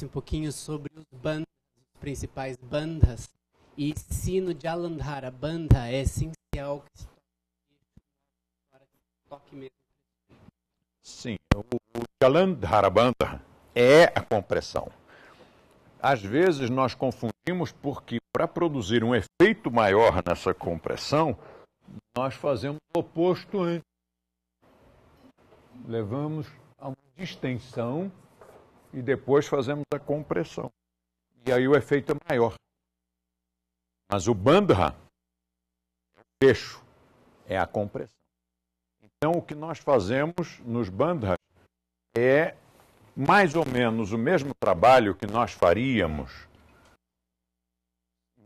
falasse um pouquinho sobre os bandas, os principais bandas, e se no Jalandhara banda é essencial que se toque mesmo. Sim, o, o Jalandhara banda é a compressão. Às vezes nós confundimos porque para produzir um efeito maior nessa compressão, nós fazemos o oposto antes. Levamos a uma distensão e depois fazemos a compressão. E aí o efeito é maior. Mas o bandha, o fecho, é a compressão. Então o que nós fazemos nos bandhas é mais ou menos o mesmo trabalho que nós faríamos.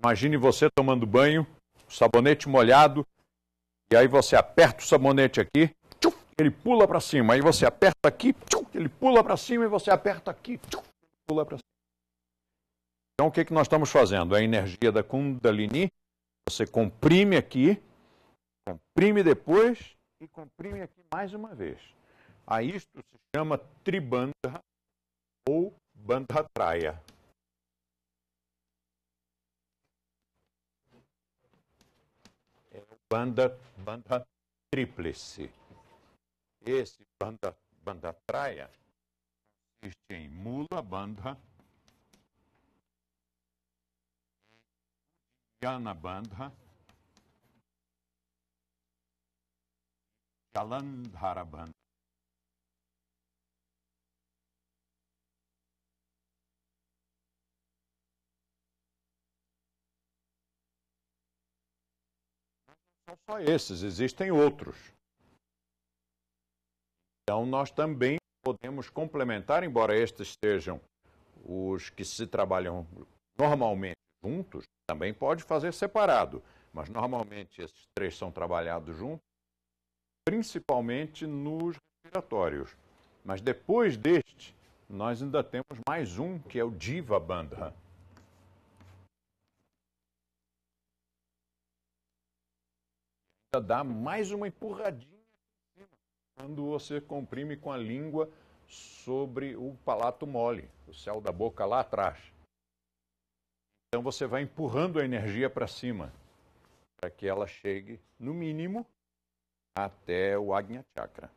Imagine você tomando banho, sabonete molhado, e aí você aperta o sabonete aqui ele pula para cima, aí você aperta aqui, ele pula para cima e você aperta aqui, pula para cima. Então o que, é que nós estamos fazendo? É a energia da Kundalini, você comprime aqui, comprime depois e comprime aqui mais uma vez. A isto se chama tribandha ou bandhatraya. É banda, banda tríplice. Esse banda, banda traia consiste em mula, banda, Jana bandra Jalandhara Bandha. só esses, existem outros. Então, nós também podemos complementar, embora estes sejam os que se trabalham normalmente juntos, também pode fazer separado, mas normalmente esses três são trabalhados juntos, principalmente nos respiratórios. Mas depois deste, nós ainda temos mais um, que é o Diva Bandha. Ainda dá mais uma empurradinha quando você comprime com a língua sobre o palato mole, o céu da boca lá atrás. Então você vai empurrando a energia para cima, para que ela chegue, no mínimo, até o Agnya Chakra.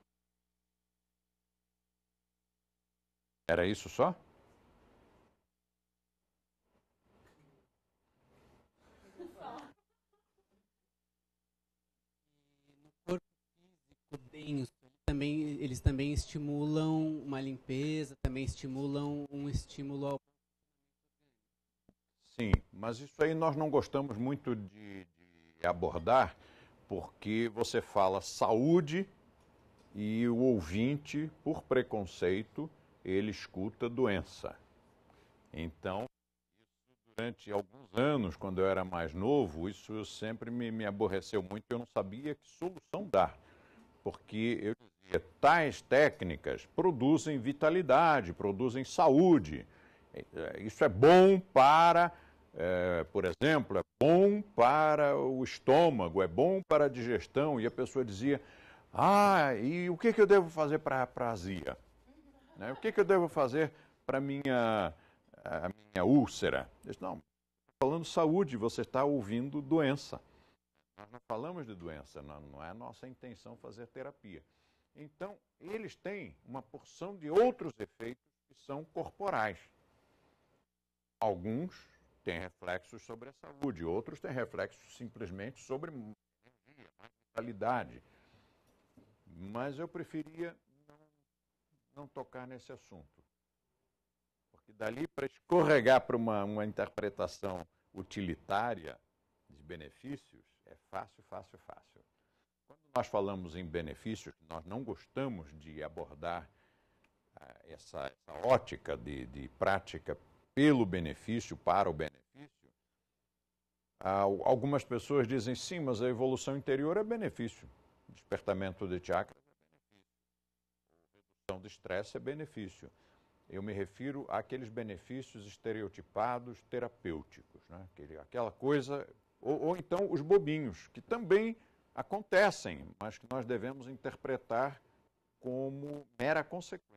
Era isso só? No corpo físico eles também estimulam uma limpeza, também estimulam um estímulo ao. Sim, mas isso aí nós não gostamos muito de, de abordar, porque você fala saúde e o ouvinte, por preconceito, ele escuta doença. Então, durante alguns anos, quando eu era mais novo, isso sempre me, me aborreceu muito, eu não sabia que solução dar, porque eu tais técnicas produzem vitalidade, produzem saúde. É, é, isso é bom para, é, por exemplo, é bom para o estômago, é bom para a digestão. E a pessoa dizia: Ah, e o que, que eu devo fazer para a prazia? Né? O que, que eu devo fazer para minha, a minha úlcera? disse, não, falando saúde, você está ouvindo doença. Nós não falamos de doença, não, não é a nossa intenção fazer terapia. Então, eles têm uma porção de outros efeitos que são corporais. Alguns têm reflexos sobre a saúde, outros têm reflexos simplesmente sobre a mentalidade. Mas eu preferia não, não tocar nesse assunto. Porque dali para escorregar para uma, uma interpretação utilitária de benefícios é fácil, fácil, fácil nós falamos em benefícios, nós não gostamos de abordar ah, essa, essa, ótica de, de, prática pelo benefício, para o benefício. Ah, algumas pessoas dizem sim, mas a evolução interior é benefício. Despertamento de chakras é benefício. Redução de estresse é benefício. Eu me refiro àqueles benefícios estereotipados terapêuticos, né? Aquele, aquela coisa, ou, ou então os bobinhos, que também acontecem, mas que nós devemos interpretar como mera consequência,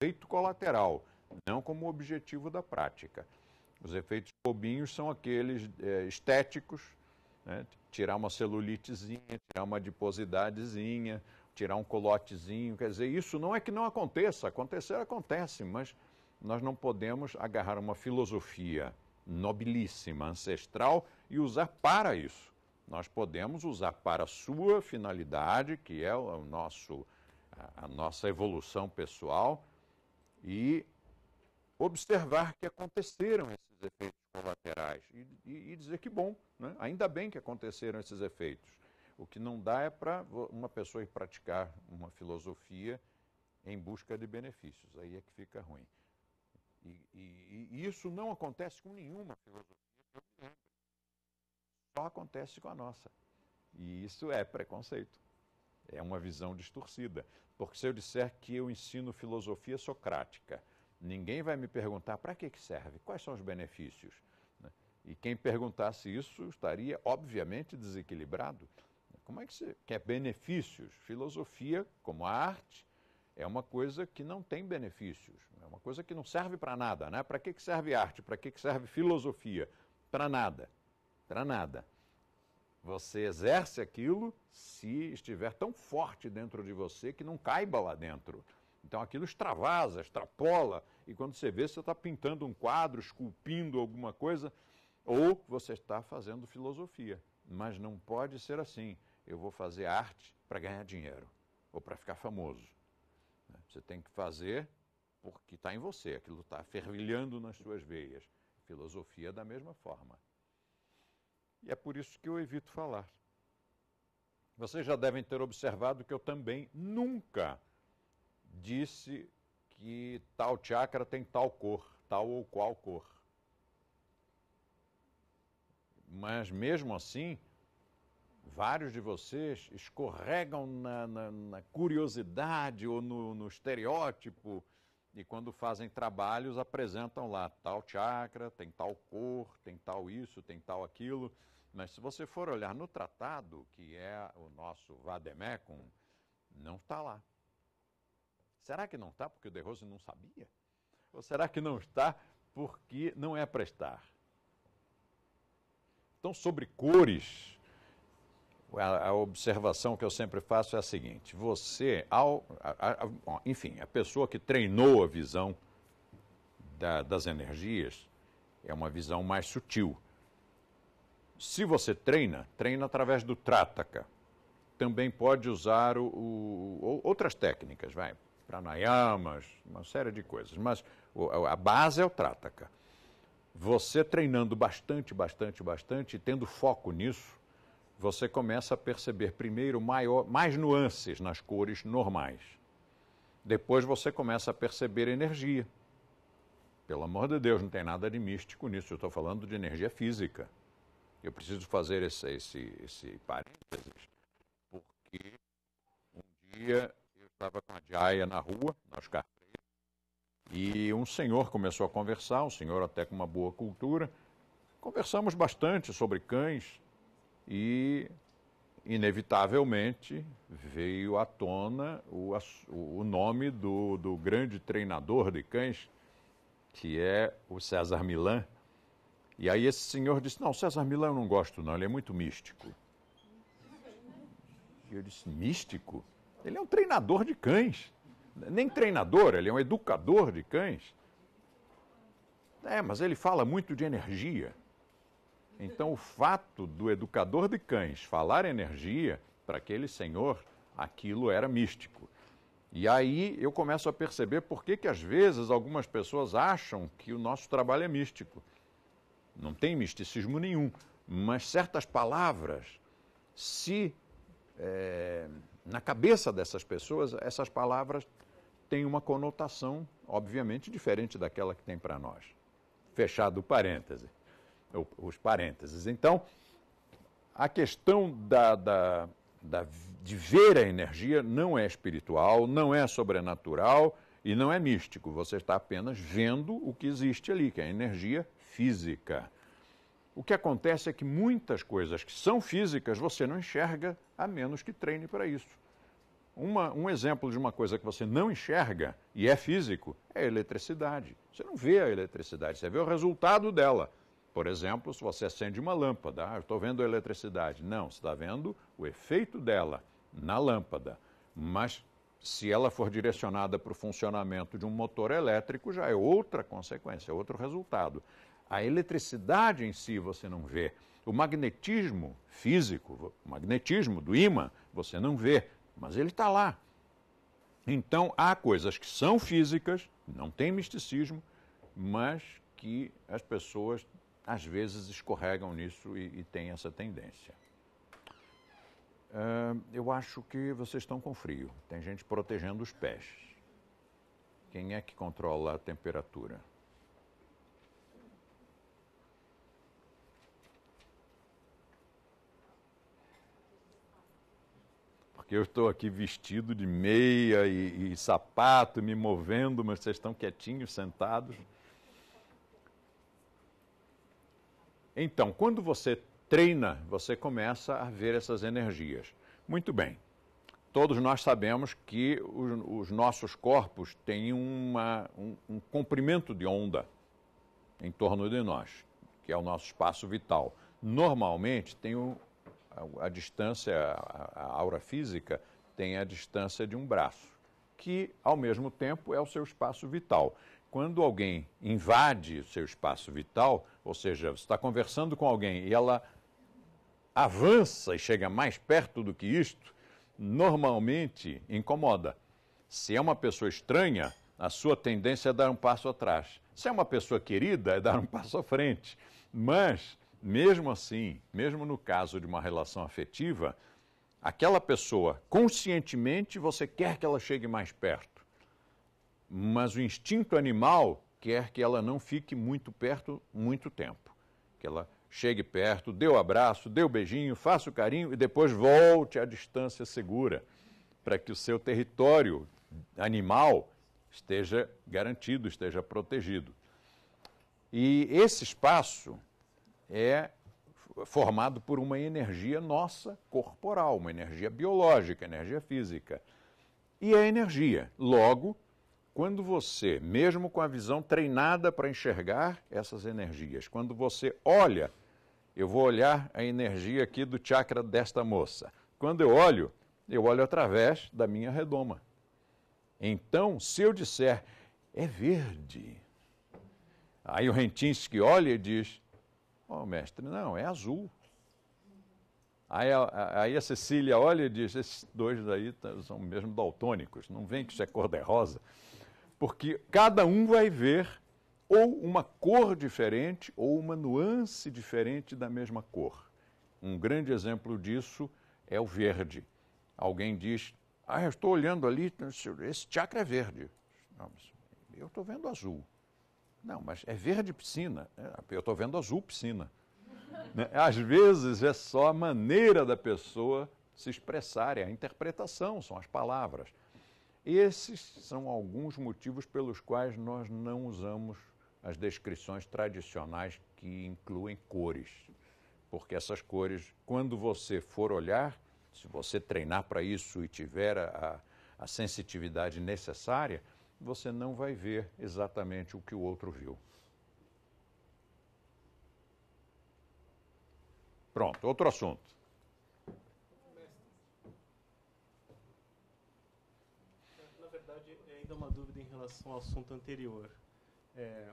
efeito colateral, não como objetivo da prática. Os efeitos bobinhos são aqueles é, estéticos, né? tirar uma celulitezinha, tirar uma adiposidadezinha, tirar um colotezinho, quer dizer, isso não é que não aconteça, acontecer acontece, mas nós não podemos agarrar uma filosofia nobilíssima, ancestral e usar para isso nós podemos usar para a sua finalidade, que é o nosso, a, nossa evolução pessoal, e observar que aconteceram esses efeitos colaterais e, e, e dizer que bom, né? ainda bem que aconteceram esses efeitos. O que não dá é para uma pessoa ir praticar uma filosofia em busca de benefícios, aí é que fica ruim. E, e isso não acontece com nenhuma filosofia que eu me só acontece com a nossa. E isso é preconceito. É uma visão distorcida. Porque se eu disser que eu ensino filosofia socrática, ninguém vai me perguntar para que, que serve, quais são os benefícios. Né? E quem perguntasse isso estaria, obviamente, desequilibrado. Como é que você quer é benefícios? Filosofia, como a arte, é uma coisa que não tem benefícios, é uma coisa que não serve para nada. Né? Para que, que serve arte? Para que, que serve filosofia? Para nada para nada. Você exerce aquilo se estiver tão forte dentro de você que não caiba lá dentro. Então aquilo extravasa, extrapola, e quando você vê, você está pintando um quadro, esculpindo alguma coisa, ou você está fazendo filosofia. Mas não pode ser assim. Eu vou fazer arte para ganhar dinheiro ou para ficar famoso. Né? Você tem que fazer porque está em você, aquilo está fervilhando nas suas veias. Filosofia da mesma forma e é por isso que eu evito falar. Vocês já devem ter observado que eu também nunca disse que tal chakra tem tal cor, tal ou qual cor. Mas mesmo assim, vários de vocês escorregam na, na, na curiosidade ou no, no estereótipo e quando fazem trabalhos apresentam lá tal chakra, tem tal cor, tem tal isso, tem tal aquilo. Mas se você for olhar no tratado, que é o nosso Vademecum, não está lá. Será que não está porque o De Rose não sabia? Ou será que não está porque não é prestar? Então, sobre cores, a, observação que eu sempre faço é a seguinte: você, ao, a, a, enfim, a pessoa que treinou a visão da, das energias é uma visão mais sutil. Se você treina, treina através do Trataka. Também pode usar o, o, outras técnicas, vai, pranayamas, uma série de coisas, mas a base é o Trataka. Você treinando bastante, bastante, bastante, e tendo foco nisso, você começa a perceber primeiro maior, mais nuances nas cores normais. Depois você começa a perceber energia. Pelo amor de Deus, não tem nada de místico nisso, eu estou falando de energia física. Eu preciso fazer esse, esse, esse parênteses, porque um dia eu estava com a Jaya na rua, nas carteiras, e um senhor começou a conversar, um senhor até com uma boa cultura. Conversamos bastante sobre cães e, inevitavelmente, veio à tona o, o nome do, do grande treinador de cães, que é o César Milan e aí esse senhor disse: Não, César Milão eu não gosto, não, ele é muito místico. E eu disse: Místico? Ele é um treinador de cães. Nem treinador, ele é um educador de cães. É, mas ele fala muito de energia. Então, o fato do educador de cães falar energia, para aquele senhor, aquilo era místico. E aí eu começo a perceber por que, que às vezes algumas pessoas acham que o nosso trabalho é místico não tem misticismo nenhum, mas certas palavras, se é, na cabeça dessas pessoas, essas palavras têm uma conotação, obviamente, diferente daquela que tem para nós. Fechado o parêntese, os parênteses. Então, a questão da, da, da, de ver a energia não é espiritual, não é sobrenatural e não é místico. Você está apenas vendo o que existe ali, que é a energia física. O que acontece é que muitas coisas que são físicas você não enxerga a menos que treine para isso. Uma, um exemplo de uma coisa que você não enxerga e é físico é a eletricidade. Você não vê a eletricidade, você vê o resultado dela. Por exemplo, se você acende uma lâmpada, ah, estou vendo a eletricidade. Não, você está vendo o efeito dela na lâmpada. Mas se ela for direcionada para o funcionamento de um motor elétrico, já é outra consequência, é outro resultado. A eletricidade em si você não vê. O magnetismo físico, o magnetismo do ímã, você não vê, mas ele está lá. Então, há coisas que são físicas, não tem misticismo, mas que as pessoas às vezes escorregam nisso e, e têm essa tendência. Uh, eu acho que vocês estão com frio. Tem gente protegendo os pés. Quem é que controla a temperatura? que eu estou aqui vestido de meia e, e sapato, me movendo, mas vocês estão quietinhos, sentados. Então, quando você treina, você começa a ver essas energias. Muito bem. Todos nós sabemos que os, os nossos corpos têm uma, um, um comprimento de onda em torno de nós, que é o nosso espaço vital. Normalmente tem um, a, distância, a, a aura física, tem a distância de um braço, que ao mesmo tempo é o seu espaço vital. Quando alguém invade o seu espaço vital, ou seja, você está conversando com alguém e ela avança e chega mais perto do que isto, normalmente incomoda. Se é uma pessoa estranha, a sua tendência é dar um passo atrás. Se é uma pessoa querida, é dar um passo à frente. Mas mesmo assim, mesmo no caso de uma relação afetiva, aquela pessoa, conscientemente, você quer que ela chegue mais perto. Mas o instinto animal quer que ela não fique muito perto muito tempo. Que ela chegue perto, dê o abraço, dê o beijinho, faça o carinho e depois volte à distância segura, para que o seu território animal esteja garantido, esteja protegido. E esse espaço é formado por uma energia nossa corporal, uma energia biológica, energia física. E é energia. Logo, quando você, mesmo com a visão treinada para enxergar essas energias, quando você olha, eu vou olhar a energia aqui do chakra desta moça. Quando eu olho, eu olho através da minha redoma. Então, se eu disser, é verde. Aí o Rentinsky olha e diz, Ô oh, mestre, não, é azul. Aí a, aí a Cecília olha e diz: esses dois daí tá, são mesmo daltônicos, não vem que isso é cor-de-rosa. Porque cada um vai ver ou uma cor diferente ou uma nuance diferente da mesma cor. Um grande exemplo disso é o verde. Alguém diz: Ah, eu estou olhando ali, esse chakra é verde. Não, eu estou vendo azul. Não, mas é verde piscina. É, eu estou vendo azul piscina. Né? Às vezes é só a maneira da pessoa se expressar, é a interpretação, são as palavras. Esses são alguns motivos pelos quais nós não usamos as descrições tradicionais que incluem cores. Porque essas cores, quando você for olhar, se você treinar para isso e tiver a, a sensitividade necessária, você não vai ver exatamente o que o outro viu. Pronto, outro assunto. Na verdade, é ainda uma dúvida em relação ao assunto anterior. É,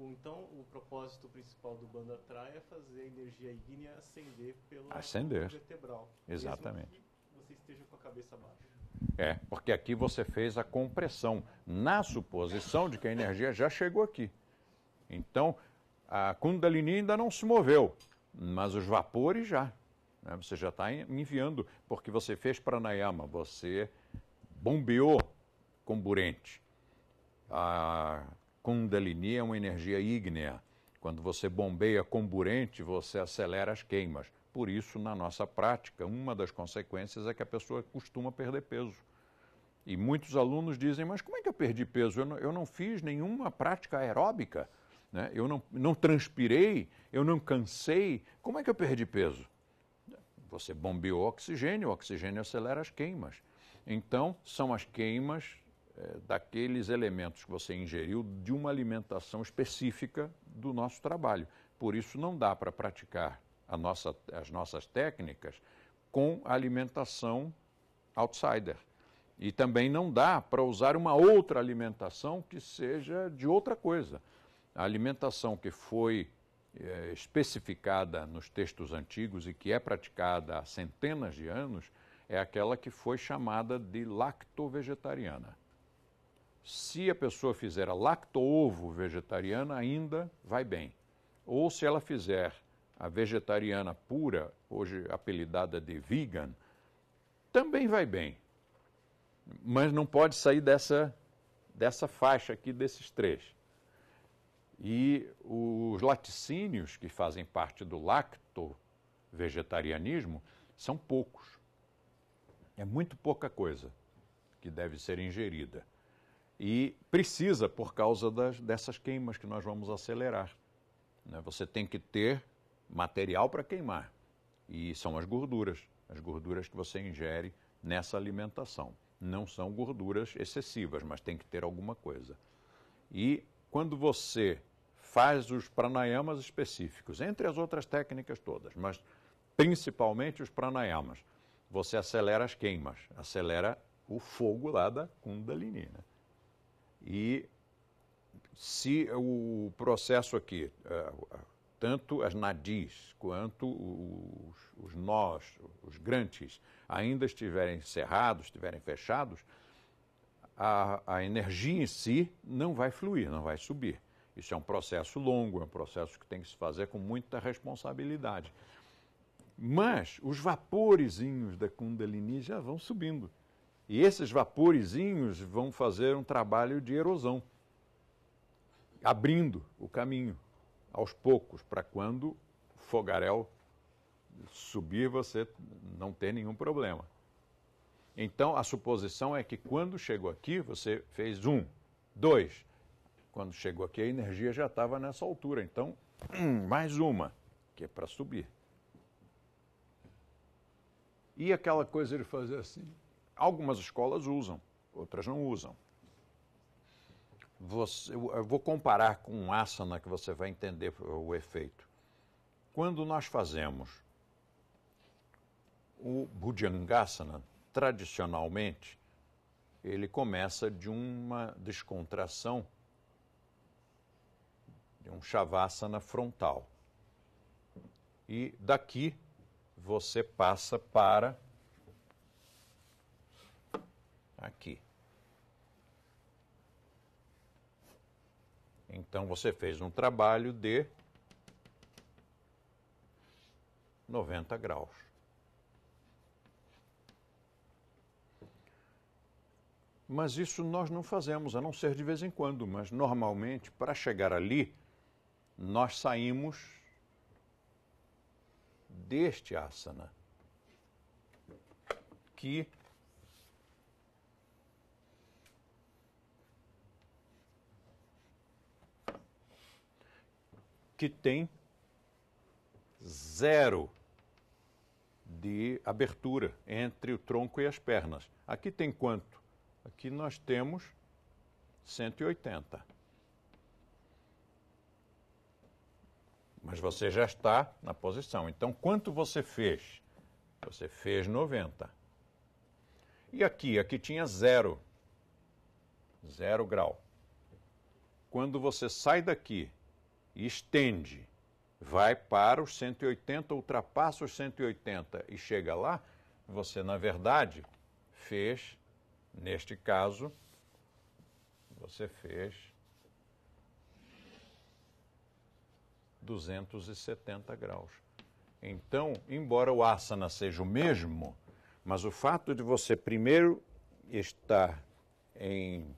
então, o propósito principal do Banda Trai é fazer a energia ígnea ascender pelo ascender. vertebral. Exatamente. Mesmo que você esteja com a cabeça baixa. É, porque aqui você fez a compressão, na suposição de que a energia já chegou aqui. Então, a Kundalini ainda não se moveu, mas os vapores já. Né? Você já está enviando, porque você fez pranayama, você bombeou comburente. A Kundalini é uma energia ígnea. Quando você bombeia comburente, você acelera as queimas por isso, na nossa prática, uma das consequências é que a pessoa costuma perder peso. E muitos alunos dizem, mas como é que eu perdi peso? Eu não, eu não fiz nenhuma prática aeróbica, né? eu não, não transpirei, eu não cansei, como é que eu perdi peso? Você bombeou oxigênio, o oxigênio acelera as queimas. Então, são as queimas é, daqueles elementos que você ingeriu de uma alimentação específica do nosso trabalho. Por isso, não dá para praticar nossa, as nossas técnicas com alimentação outsider. E também não dá para usar uma outra alimentação que seja de outra coisa. A alimentação que foi é, especificada nos textos antigos e que é praticada há centenas de anos é aquela que foi chamada de lacto-vegetariana. Se a pessoa fizer a lacto-ovo vegetariana, ainda vai bem. Ou se ela fizer a vegetariana pura, hoje apelidada de vegan, também vai bem. Mas não pode sair dessa, dessa faixa aqui desses três. E os laticínios que fazem parte do lacto-vegetarianismo são poucos. É muito pouca coisa que deve ser ingerida. E precisa por causa das, dessas queimas que nós vamos acelerar. Né? Você tem que ter material para queimar. E são as gorduras, as gorduras que você ingere nessa alimentação. Não são gorduras excessivas, mas tem que ter alguma coisa. E quando você faz os pranayamas específicos, entre as outras técnicas todas, mas principalmente os pranayamas, você acelera as queimas, acelera o fogo lá da Kundalini. Né? E se o processo aqui, eh, tanto as nadis quanto os, os nós, os grantes, ainda estiverem cerrados, estiverem fechados, a, a energia em si não vai fluir, não vai subir. Isso é um processo longo, é um processo que tem que se fazer com muita responsabilidade. Mas os vaporezinhos da Kundalini já vão subindo. E esses vaporezinhos vão fazer um trabalho de erosão, abrindo o caminho aos poucos, para quando o fogaréu subir, você não tem nenhum problema. Então, a suposição é que quando chegou aqui, você fez um, dois. Quando chegou aqui, a energia já estava nessa altura. Então, um, mais uma, que é para subir. E aquela coisa de fazer assim? Algumas escolas usam, outras não usam. Você, eu vou comparar com um asana que você vai entender o efeito. Quando nós fazemos o Bhujangasana, tradicionalmente, ele começa de uma descontração, de um Shavasana frontal. E daqui você passa para aqui. Então você fez um trabalho de 90 graus. Mas isso nós não fazemos, a não ser de vez em quando. Mas normalmente, para chegar ali, nós saímos deste asana, que que tem zero de abertura entre o tronco e as pernas. Aqui tem quanto? Aqui nós temos 180. Mas você já está na posição. Então, quanto você fez? Você fez 90. E aqui? Aqui tinha zero. Zero grau. Quando você sai daqui estende, vai para os 180, ultrapassa os 180 e chega lá, você, na verdade, fez, neste caso, você fez 270 graus. Então, embora o asana seja o mesmo, mas o fato de você primeiro estar em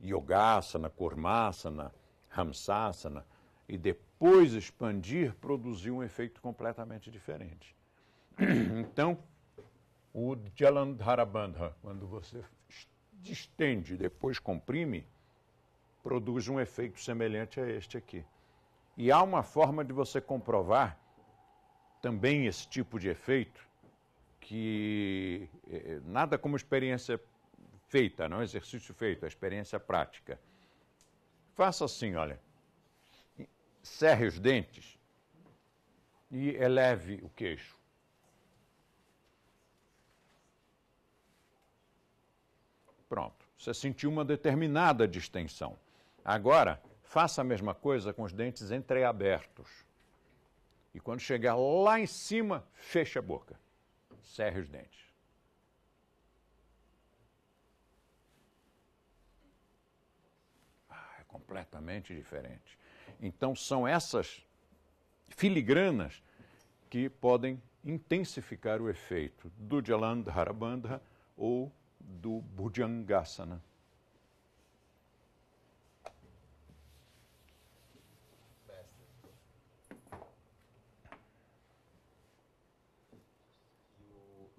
yogasana, kurmasana, Ramsasana, e depois expandir, produziu um efeito completamente diferente. Então, o Jalandharabandha, quando você distende e depois comprime, produz um efeito semelhante a este aqui. E há uma forma de você comprovar também esse tipo de efeito, que eh, eh, nada como experiência feita, não exercício feito, a é experiência prática. Faça assim, olha. Cerre os dentes e eleve o queixo. Pronto. Você sentiu uma determinada distensão. Agora, faça a mesma coisa com os dentes entreabertos. E quando chegar lá em cima, feche a boca. Cerre os dentes. completamente diferente. Então, são essas filigranas que podem intensificar o efeito do Jalandharabandha ou do Bhujangasana.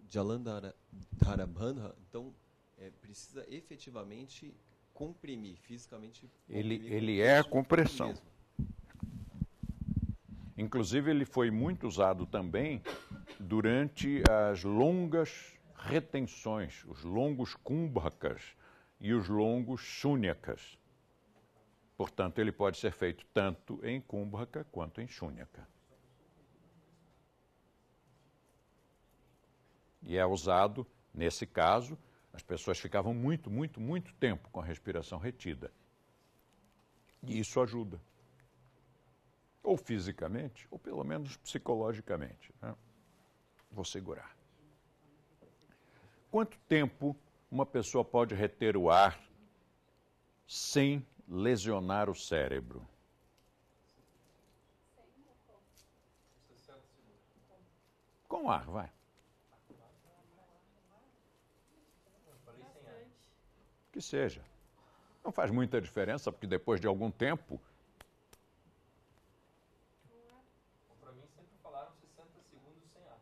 Jalandharabandha, então, é, precisa efetivamente comprimir fisicamente. Comprimir ele, ele é a compressão. Inclusive, ele foi muito usado também durante as longas retenções, os longos kumbhakas e os longos chúnicas. Portanto, ele pode ser feito tanto em kumbhaka quanto em chúnica. E é usado, nesse caso, as pessoas ficavam muito, muito, muito tempo com a respiração retida. E isso ajuda. Ou fisicamente, ou pelo menos psicologicamente. Né? Vou segurar. Quanto tempo uma pessoa pode reter o ar sem lesionar o cérebro? Com ar, vai. que seja. Não faz muita diferença, porque depois de algum tempo. Para mim, sempre falaram 60 segundos sem ar.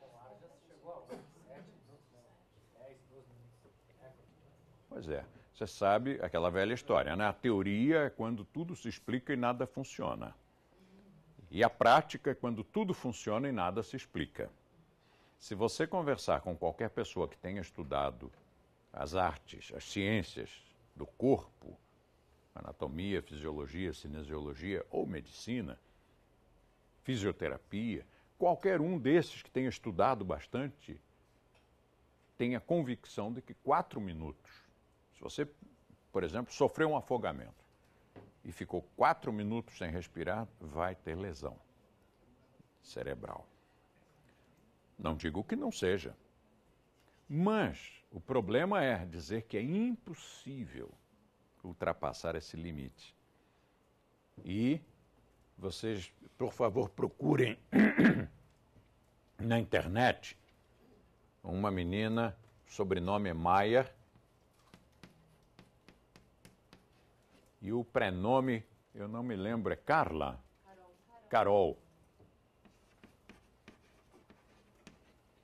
Com ar já chegou a 7 minutos, 10, né? 12 minutos. Pois é. Você sabe aquela velha história, né? A teoria é quando tudo se explica e nada funciona. E a prática é quando tudo funciona e nada se explica. Se você conversar com qualquer pessoa que tenha estudado as artes, as ciências do corpo, anatomia, fisiologia, cinesiologia ou medicina, fisioterapia, qualquer um desses que tenha estudado bastante, tenha convicção de que quatro minutos, se você, por exemplo, sofreu um afogamento e ficou quatro minutos sem respirar, vai ter lesão cerebral. Não digo que não seja. Mas o problema é dizer que é impossível ultrapassar esse limite. E vocês, por favor, procurem na internet uma menina, sobrenome é Maia, e o prenome, eu não me lembro, é Carla? Carol. Carol. Carol.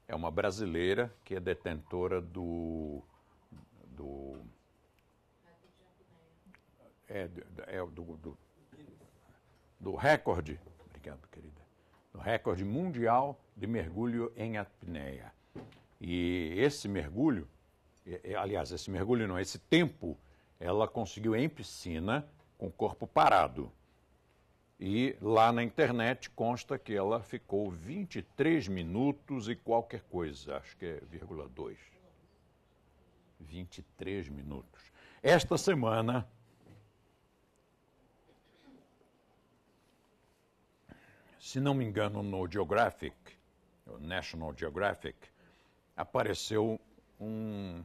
é uma brasileira que é detentora do. do é, é do, do, do recorde, obrigado querida, do recorde mundial de mergulho em apneia. E esse mergulho, é, é, aliás, esse mergulho não, esse tempo, ela conseguiu em piscina com o corpo parado. E lá na internet consta que ela ficou 23 minutos e qualquer coisa, acho que é vírgula 2. 23 minutos. Esta semana. Se não me engano, no Geographic, National Geographic, apareceu um,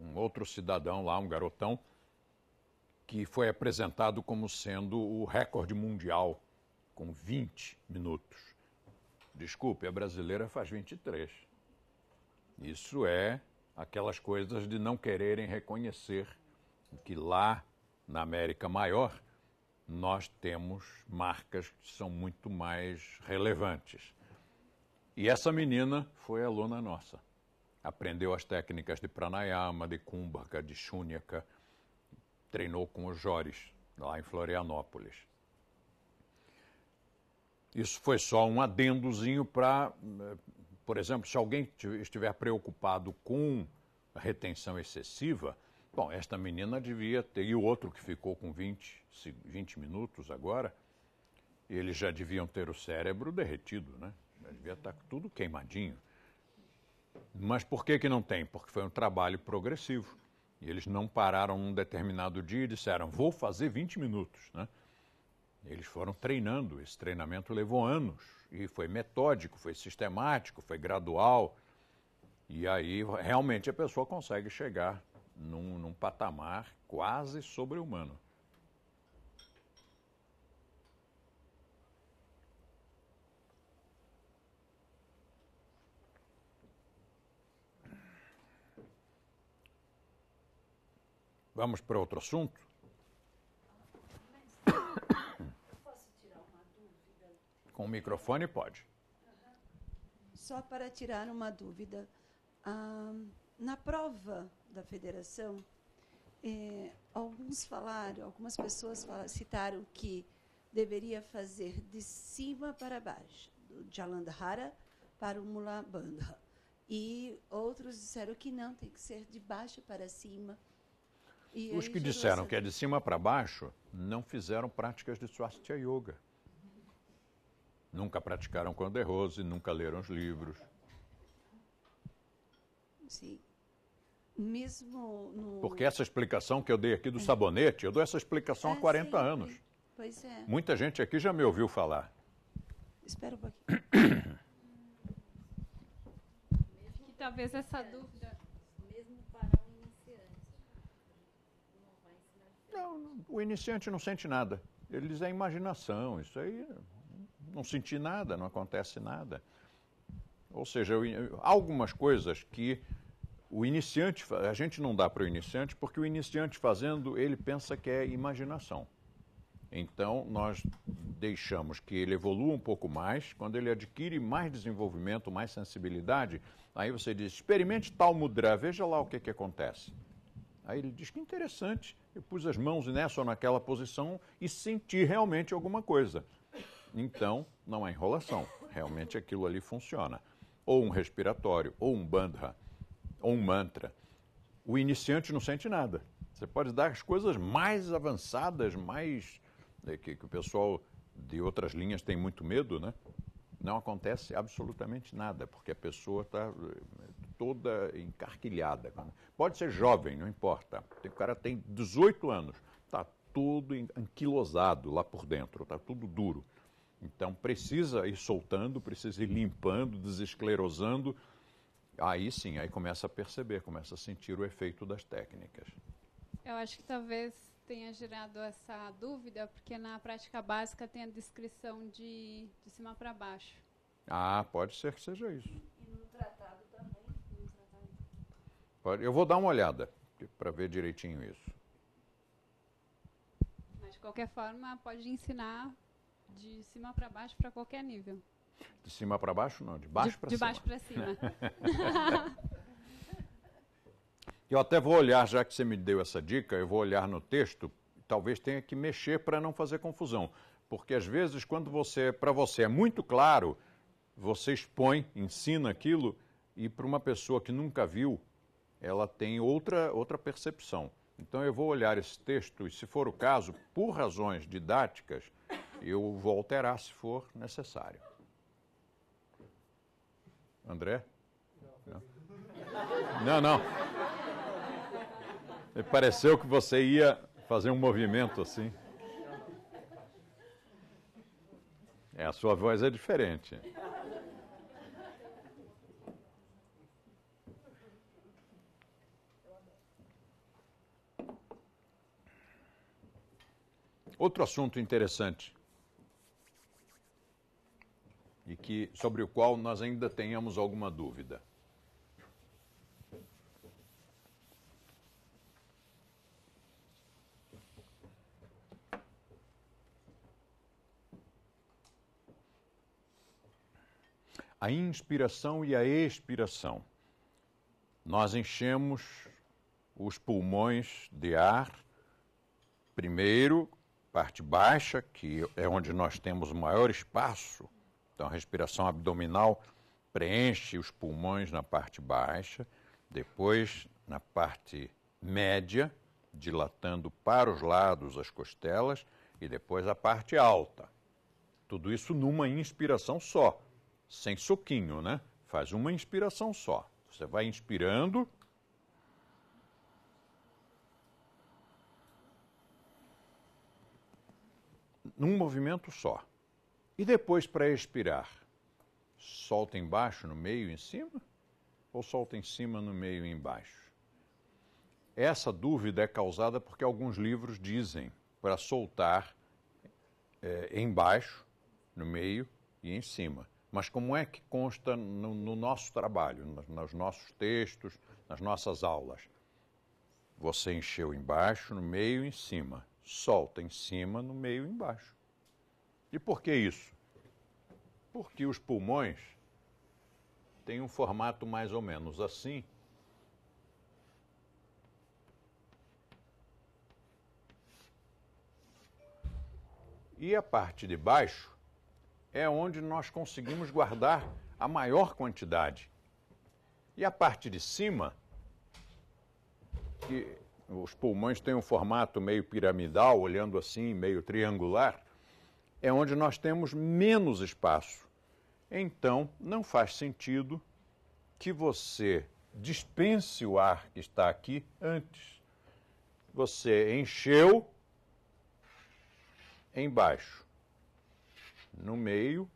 um outro cidadão lá, um garotão, que foi apresentado como sendo o recorde mundial, com 20 minutos. Desculpe, a brasileira faz 23. Isso é aquelas coisas de não quererem reconhecer que lá na América Maior nós temos marcas que são muito mais relevantes. E essa menina foi aluna nossa. Aprendeu as técnicas de pranayama, de kumbhaka, de shunyaka, treinou com os Jores, lá em Florianópolis. Isso foi só um adendozinho para, eh, por exemplo, se alguém estiver preocupado com a retenção excessiva, bom, esta menina devia ter, e o outro que ficou com 20, 20 minutos agora, eles já deviam ter o cérebro derretido, né? Já devia estar tá tudo queimadinho. Mas por que, que não tem? Porque foi um trabalho progressivo. E eles não pararam um determinado dia e disseram, vou fazer 20 minutos. Né? Eles foram treinando, esse treinamento levou anos e foi metódico, foi sistemático, foi gradual. E aí realmente a pessoa consegue chegar num, num patamar quase sobre-humano. Vamos para outro assunto? Com o microfone pode. Só para tirar uma dúvida. Ah, na prova da federação, eh, alguns falaram, algumas pessoas falaram, citaram que deveria fazer de cima para baixo, do Jalandhara para o Mulabandha. E outros disseram que não, tem que ser de baixo para cima, e Os que disseram que é de cima para baixo não fizeram práticas de Swastika Yoga. Nunca praticaram é Rose, nunca leram os livros. Sim. Mesmo no... Porque essa explicação que eu dei aqui do é. sabonete, eu dou essa explicação é, há 40 anos. Pois é. Muita gente aqui já me ouviu falar. Espera um pouquinho. que talvez essa dúvida Não, o iniciante não sente nada. Ele diz, é imaginação, isso aí não senti nada, não acontece nada. Ou seja, algumas coisas que o iniciante, a gente não dá para o iniciante, porque o iniciante fazendo, ele pensa que é imaginação. Então, nós deixamos que ele evolua um pouco mais. Quando ele adquire mais desenvolvimento, mais sensibilidade, aí você diz: experimente tal mudra, veja lá o que, que acontece. Aí ele diz que interessante, eu pus as mãos nessa né, ou naquela posição e senti realmente alguma coisa. Então, não há enrolação, realmente aquilo ali funciona. Ou um respiratório, ou um bandha, ou um mantra. O iniciante não sente nada. Você pode dar as coisas mais avançadas, mais. É, que, que o pessoal de outras linhas tem muito medo, né? Não acontece absolutamente nada, porque a pessoa está toda encarquilhada. Pode ser jovem, não importa. O cara tem 18 anos, está todo anquilosado lá por dentro, está tudo duro. Então precisa ir soltando, precisa ir limpando, desesclerosando. Aí sim, aí começa a perceber, começa a sentir o efeito das técnicas. Eu acho que talvez tenha gerado essa dúvida, porque na prática básica tem a descrição de, de cima para baixo. Ah, pode ser que seja isso. Eu vou dar uma olhada para ver direitinho isso. Mas, de qualquer forma, pode ensinar de cima para baixo para qualquer nível. De cima para baixo, não, de baixo para cima. De baixo para cima. eu até vou olhar, já que você me deu essa dica, eu vou olhar no texto, talvez tenha que mexer para não fazer confusão. Porque às vezes, quando você, para você é muito claro, você expõe, ensina aquilo, e para uma pessoa que nunca viu, ela tem outra, outra percepção. Então eu vou olhar esse texto e, se for o caso, por razões didáticas, eu vou alterar se for necessário. André? Não, não. Me pareceu que você ia fazer um movimento assim. É, a sua voz é diferente. Outro assunto interessante e que sobre o qual nós ainda tenhamos alguma dúvida. A inspiração e a expiração. Nós enchemos os pulmões de ar primeiro parte baixa, que é onde nós temos maior espaço, então a respiração abdominal preenche os pulmões na parte baixa, depois na parte média, dilatando para os lados as costelas e depois a parte alta. Tudo isso numa inspiração só, sem soquinho, né? Faz uma inspiração só. Você vai inspirando num movimento só. E depois, para expirar, solta embaixo, no meio e em cima? Ou solta em cima, no meio e embaixo? Essa dúvida é causada porque alguns livros dizem para soltar é, embaixo, no meio e em cima. Mas como é que consta no, no nosso trabalho, nos, nos nossos textos, nas nossas aulas? Você encheu embaixo, no meio e em cima solta em cima, no meio e embaixo. E por que isso? Porque os pulmões têm um formato mais ou menos assim. E a parte de baixo é onde nós conseguimos guardar a maior quantidade. E a parte de cima, que os pulmões têm um formato meio piramidal, olhando assim, meio triangular, é onde nós temos menos espaço. Então, não faz sentido que você dispense o ar que está aqui antes. Você encheu embaixo, no meio,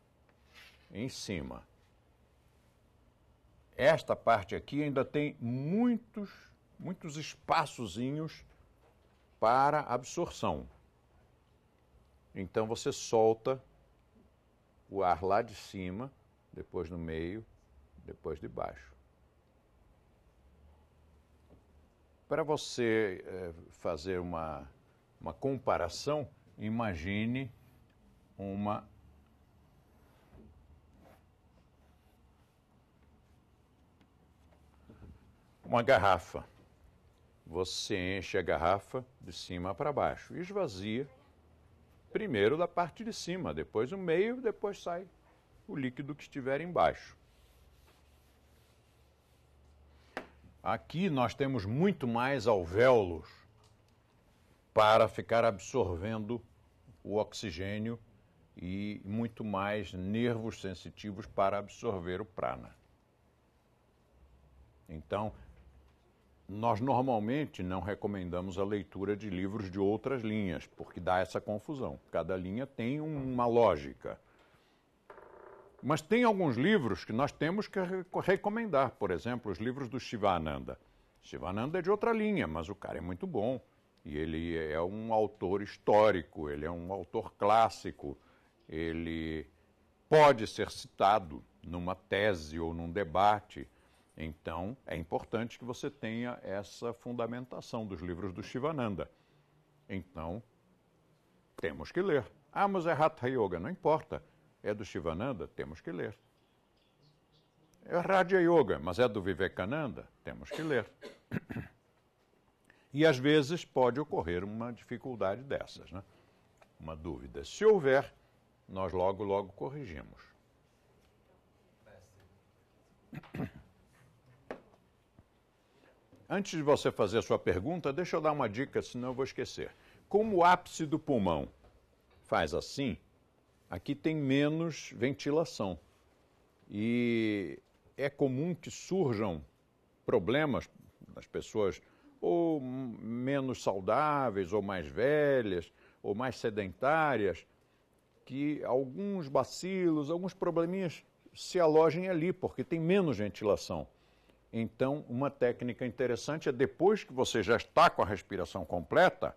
em cima. Esta parte aqui ainda tem muitos muitos espaçozinhos para absorção. Então você solta o ar lá de cima, depois no meio, depois de baixo. Para você eh, fazer uma, uma comparação, imagine uma uma garrafa você enche a garrafa de cima para baixo e esvazia primeiro da parte de cima, depois o meio, depois sai o líquido que estiver embaixo. Aqui nós temos muito mais alvéolos para ficar absorvendo o oxigênio e muito mais nervos sensitivos para absorver o prana. Então, nós normalmente não recomendamos a leitura de livros de outras linhas, porque dá essa confusão. Cada linha tem uma lógica. Mas tem alguns livros que nós temos que recomendar, por exemplo, os livros do Shivananda. Shivananda é de outra linha, mas o cara é muito bom. E ele é um autor histórico, ele é um autor clássico, ele pode ser citado numa tese ou num debate então, é importante que você tenha essa fundamentação dos livros do Shivananda. Então, temos que ler. Ah, mas é Hatha Yoga. Não importa. É do Shivananda? Temos que ler. É Radha Yoga, mas é do Vivekananda? Temos que ler. E às vezes pode ocorrer uma dificuldade dessas, né? uma dúvida. Se houver, nós logo, logo corrigimos. Antes de você fazer a sua pergunta, deixa eu dar uma dica, senão eu vou esquecer. Como o ápice do pulmão faz assim, aqui tem menos ventilação. E é comum que surjam problemas nas pessoas ou menos saudáveis, ou mais velhas, ou mais sedentárias, que alguns bacilos, alguns probleminhas se alojem ali, porque tem menos ventilação. Então, uma técnica interessante é depois que você já está com a respiração completa,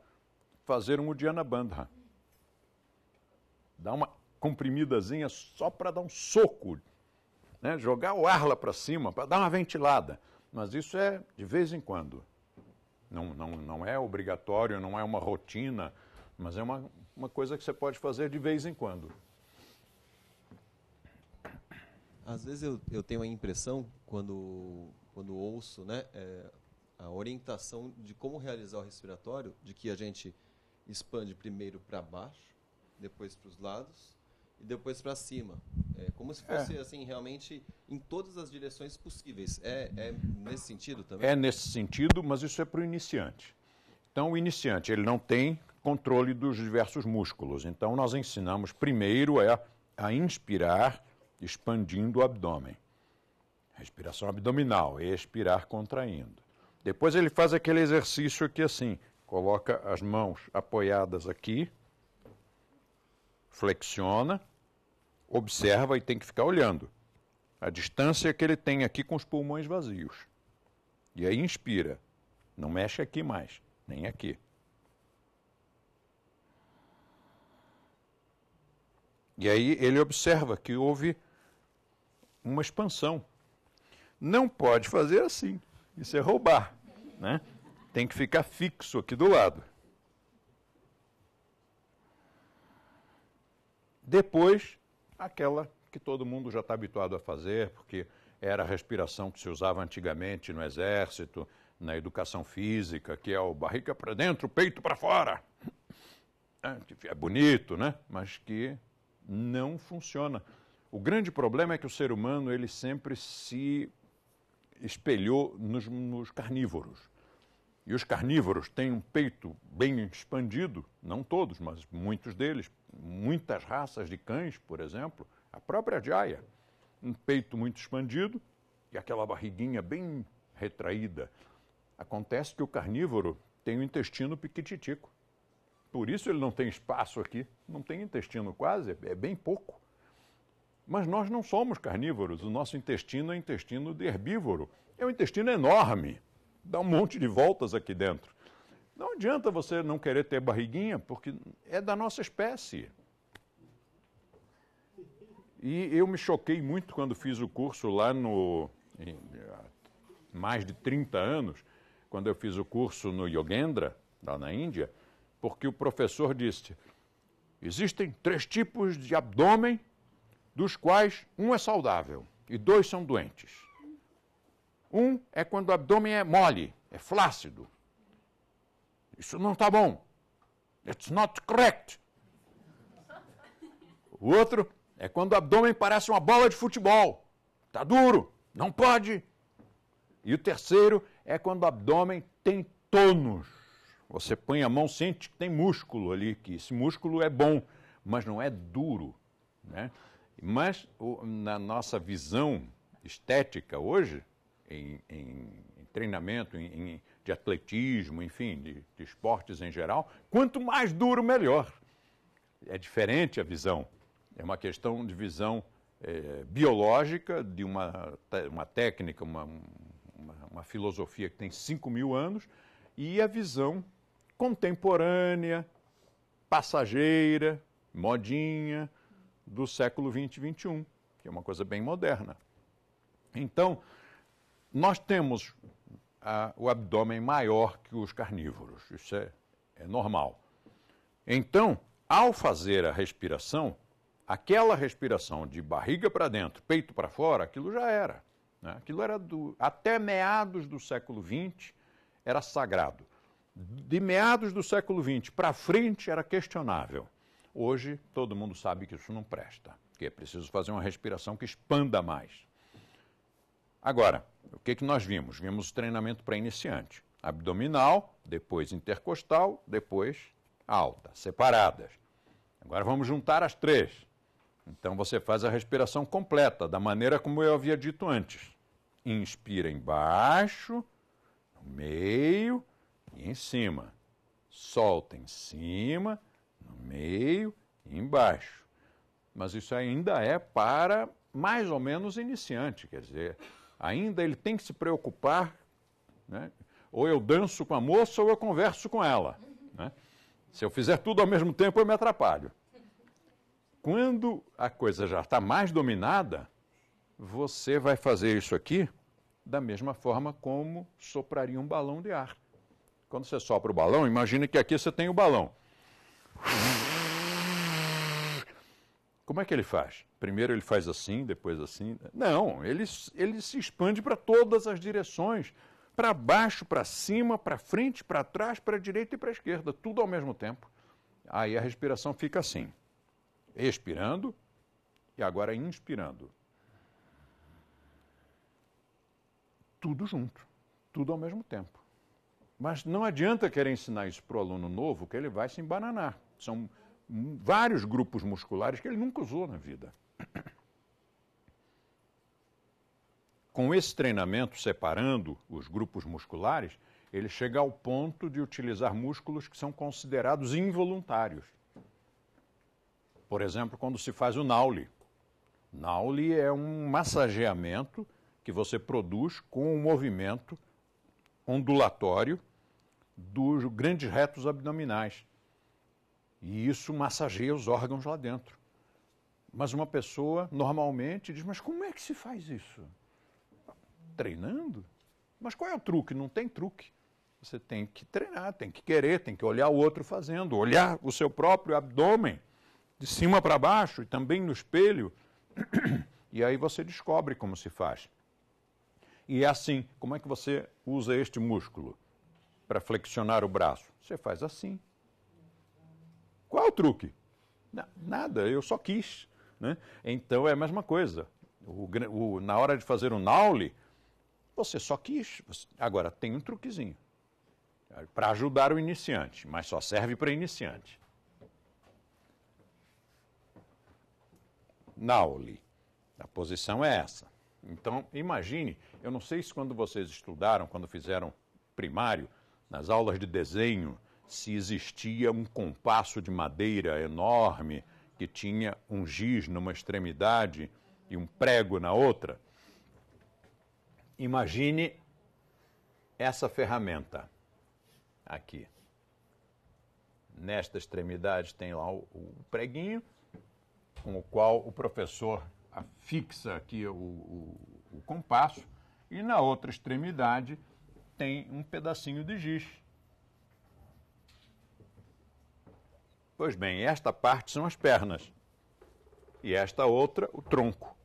fazer um udiana Bandha. Dá uma comprimidazinha só para dar um soco, né? jogar o ar lá para cima, para dar uma ventilada. Mas isso é de vez em quando. Não, não, não é obrigatório, não é uma rotina, mas é uma, uma coisa que você pode fazer de vez em quando. Às vezes eu, eu tenho a impressão, quando quando ouço né, é, a orientação de como realizar o respiratório, de que a gente expande primeiro para baixo, depois para os lados e depois para cima. É como se é. fosse é. assim realmente em todas as direções possíveis. É, é nesse sentido também. É nesse sentido, mas isso é para o iniciante. Então o iniciante ele não tem controle dos diversos músculos. Então nós ensinamos primeiro é a inspirar expandindo o abdômen. Respiração abdominal, expirar contraindo. Depois ele faz aquele exercício aqui assim, coloca as mãos apoiadas aqui, flexiona, observa e tem que ficar olhando. A distância que ele tem aqui com os pulmões vazios. E aí inspira. Não mexe aqui mais, nem aqui. E aí ele observa que houve uma expansão não pode fazer assim. Isso é roubar. Né? Tem que ficar fixo aqui do lado. Depois, aquela que todo mundo já está habituado a fazer, porque era a respiração que se usava antigamente no exército, na educação física, que é o barriga para dentro, peito para fora. Ah, é bonito, né? Mas que não funciona. O grande problema é que o ser humano ele sempre se espelhou nos, nos carnívoros. E os carnívoros têm um peito bem expandido, não todos, mas muitos deles, muitas raças de cães, por exemplo, a própria jaya um peito muito expandido e aquela barriguinha bem retraída. Acontece que o carnívoro tem o um intestino piquititico. Por isso ele não tem espaço aqui, não tem intestino quase, é bem pouco. Mas nós não somos carnívoros, o nosso intestino é intestino de herbívoro. É um intestino enorme, dá um monte de voltas aqui dentro. Não adianta você não querer ter barriguinha, porque é da nossa espécie. E eu me choquei muito quando fiz o curso lá no. Em, mais de 30 anos, quando eu fiz o curso no Yogendra, lá na Índia, porque o professor disse: existem três tipos de abdômen dos quais um é saudável e dois são doentes. Um é quando o abdômen é mole, é flácido. Isso não está bom. It's not correct. O outro é quando o abdômen parece uma bola de futebol. Está duro, não pode. E o terceiro é quando o abdômen tem tônus. Você põe a mão, sente que tem músculo ali, que esse músculo é bom, mas não é duro. Né? Mas o, na nossa visão estética hoje, em, em, em treinamento, em, de atletismo, enfim, de, de esportes em geral, quanto mais duro, melhor. É diferente a visão. É uma questão de visão é, biológica, de uma, uma técnica, uma, uma, uma, filosofia que tem 5 mil anos, e a visão contemporânea, passageira, modinha, do século 20 e 21, que é uma coisa bem moderna. Então, nós temos ah, o abdômen maior que os carnívoros, isso é, é normal. Então, ao fazer a respiração, aquela respiração de barriga para dentro, peito para fora, aquilo já era. Né? Aquilo era do, até meados do século XX era sagrado. De meados do século XX para frente era questionável. Hoje, todo mundo sabe que isso não presta, que é preciso fazer uma respiração que expanda mais. Agora, o que, que nós vimos? Vimos o treinamento para iniciante: abdominal, depois intercostal, depois alta, separadas. Agora vamos juntar as três. Então você faz a respiração completa, da maneira como eu havia dito antes. Inspira embaixo, no meio e em cima. Solta em cima no meio e embaixo. Mas isso ainda é para mais ou menos iniciante, quer dizer, ainda ele tem que se preocupar, né? ou eu danço com a moça ou eu converso com ela. Né? Se eu fizer tudo ao mesmo tempo, eu me atrapalho. Quando a coisa já está mais dominada, você vai fazer isso aqui da mesma forma como sopraria um balão de ar. Quando você sopra o balão, imagine que aqui você tem o balão. Como é que ele faz? Primeiro ele faz assim, depois assim. Não, ele, ele se expande para todas as direções: para baixo, para cima, para frente, para trás, para a direita e para a esquerda, tudo ao mesmo tempo. Aí a respiração fica assim: expirando e agora inspirando. Tudo junto, tudo ao mesmo tempo. Mas não adianta querer ensinar isso para o aluno novo, que ele vai se embananar. São vários grupos musculares que ele nunca usou na vida. Com esse treinamento, separando os grupos musculares, ele chega ao ponto de utilizar músculos que são considerados involuntários. Por exemplo, quando se faz o naule. Naule é um massageamento que você produz com um movimento ondulatório dos grandes retos abdominais. E isso massageia os órgãos lá dentro. Mas uma pessoa normalmente diz: Mas como é que se faz isso? Treinando. Mas qual é o truque? Não tem truque. Você tem que treinar, tem que querer, tem que olhar o outro fazendo, olhar o seu próprio abdômen de cima para baixo e também no espelho. E aí você descobre como se faz. E é assim: como é que você usa este músculo? para flexionar o braço? Você faz assim. Qual o truque? Nada, eu só quis. Né? Então é a mesma coisa. O, o, na hora de fazer o um naule, você só quis. Você... Agora, tem um truquezinho para ajudar o iniciante, mas só serve para iniciante. Naule. A posição é essa. Então, imagine, eu não sei se quando vocês estudaram, quando fizeram primário, nas aulas de desenho, se existia um compasso de madeira enorme que tinha um giz numa extremidade e um prego na outra. Imagine essa ferramenta aqui. Nesta extremidade tem lá o, preguinho com o qual o professor fixa aqui o, o, o compasso e na outra extremidade tem um pedacinho de giz. Pois bem, esta parte são as pernas e esta outra o tronco.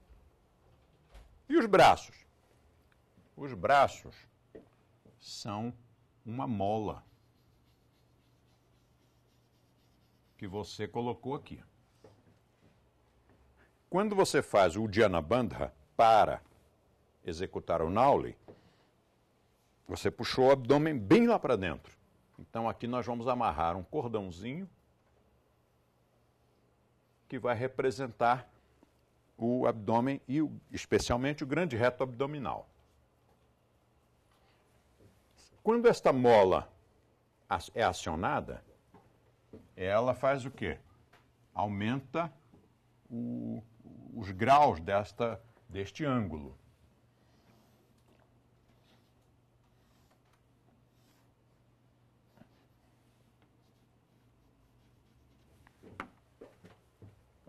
E os braços? Os braços são uma mola que você colocou aqui. Quando você faz o Dhanabandha para executar o Nauli, você puxou o abdômen bem lá para dentro. Então aqui nós vamos amarrar um cordãozinho que vai representar o abdômen e especialmente o grande reto abdominal. Quando esta mola é acionada, ela faz o quê? Aumenta o, os graus desta, deste ângulo.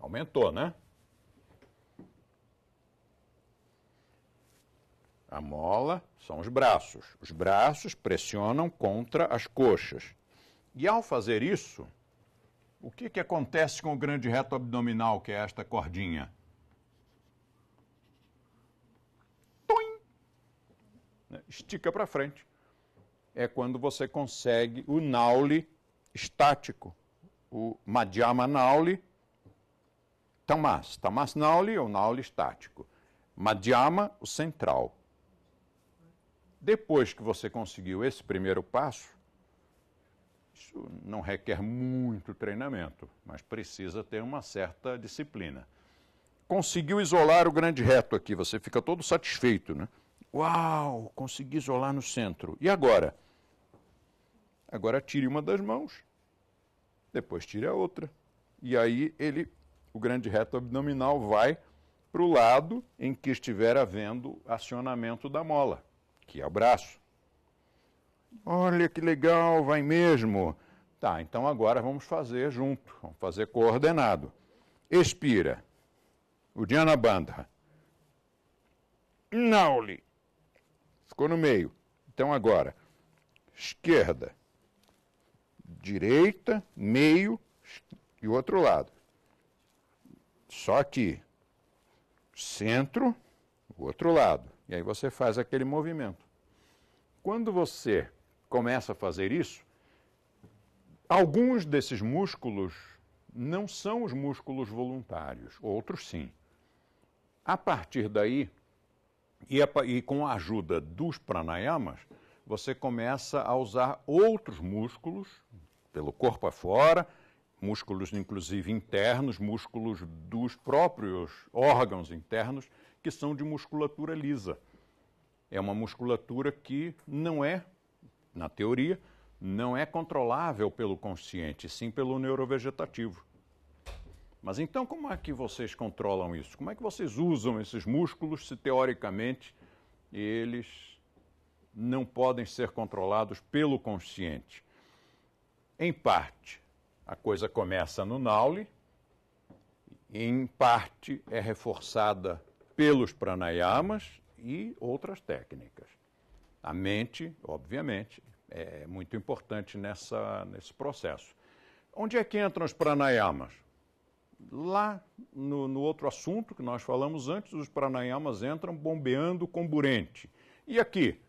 Aumentou, né? A mola são os braços. Os braços pressionam contra as coxas. E ao fazer isso, o que, que acontece com o grande reto abdominal, que é esta cordinha? Tuim! Estica para frente. É quando você consegue o naule estático, o Madhyama Nauli, Tamás. Tamás Nauli é ou Nauli é estático. Madhyama, o central. Depois que você conseguiu esse primeiro passo, isso não requer muito treinamento, mas precisa ter uma certa disciplina. Conseguiu isolar o grande reto aqui, você fica todo satisfeito, né? Uau, consegui isolar no centro. E agora? Agora tire uma das mãos, depois tire a outra. E aí ele o grande reto abdominal vai para o lado em que estiver havendo acionamento da mola, que é o braço. Olha que legal, vai mesmo. Tá, então agora vamos fazer junto, vamos fazer coordenado. Expira. O Diana Bandha. Nauli. Ficou no meio. Então agora, esquerda, direita, meio e o outro lado. Só que centro, o outro lado. E aí você faz aquele movimento. Quando você começa a fazer isso, alguns desses músculos não são os músculos voluntários, outros sim. A partir daí, e, a, e com a ajuda dos pranayamas, você começa a usar outros músculos, pelo corpo afora, músculos inclusive internos, músculos dos próprios órgãos internos, que são de musculatura lisa. É uma musculatura que não é, na teoria, não é controlável pelo consciente, sim pelo neurovegetativo. Mas então, como é que vocês controlam isso? Como é que vocês usam esses músculos se teoricamente eles não podem ser controlados pelo consciente? Em parte, a coisa começa no Naule, em parte é reforçada pelos pranayamas e outras técnicas. A mente, obviamente, é muito importante nessa, nesse processo. Onde é que entram os pranayamas? Lá no, no outro assunto que nós falamos antes, os pranayamas entram bombeando comburente. E aqui?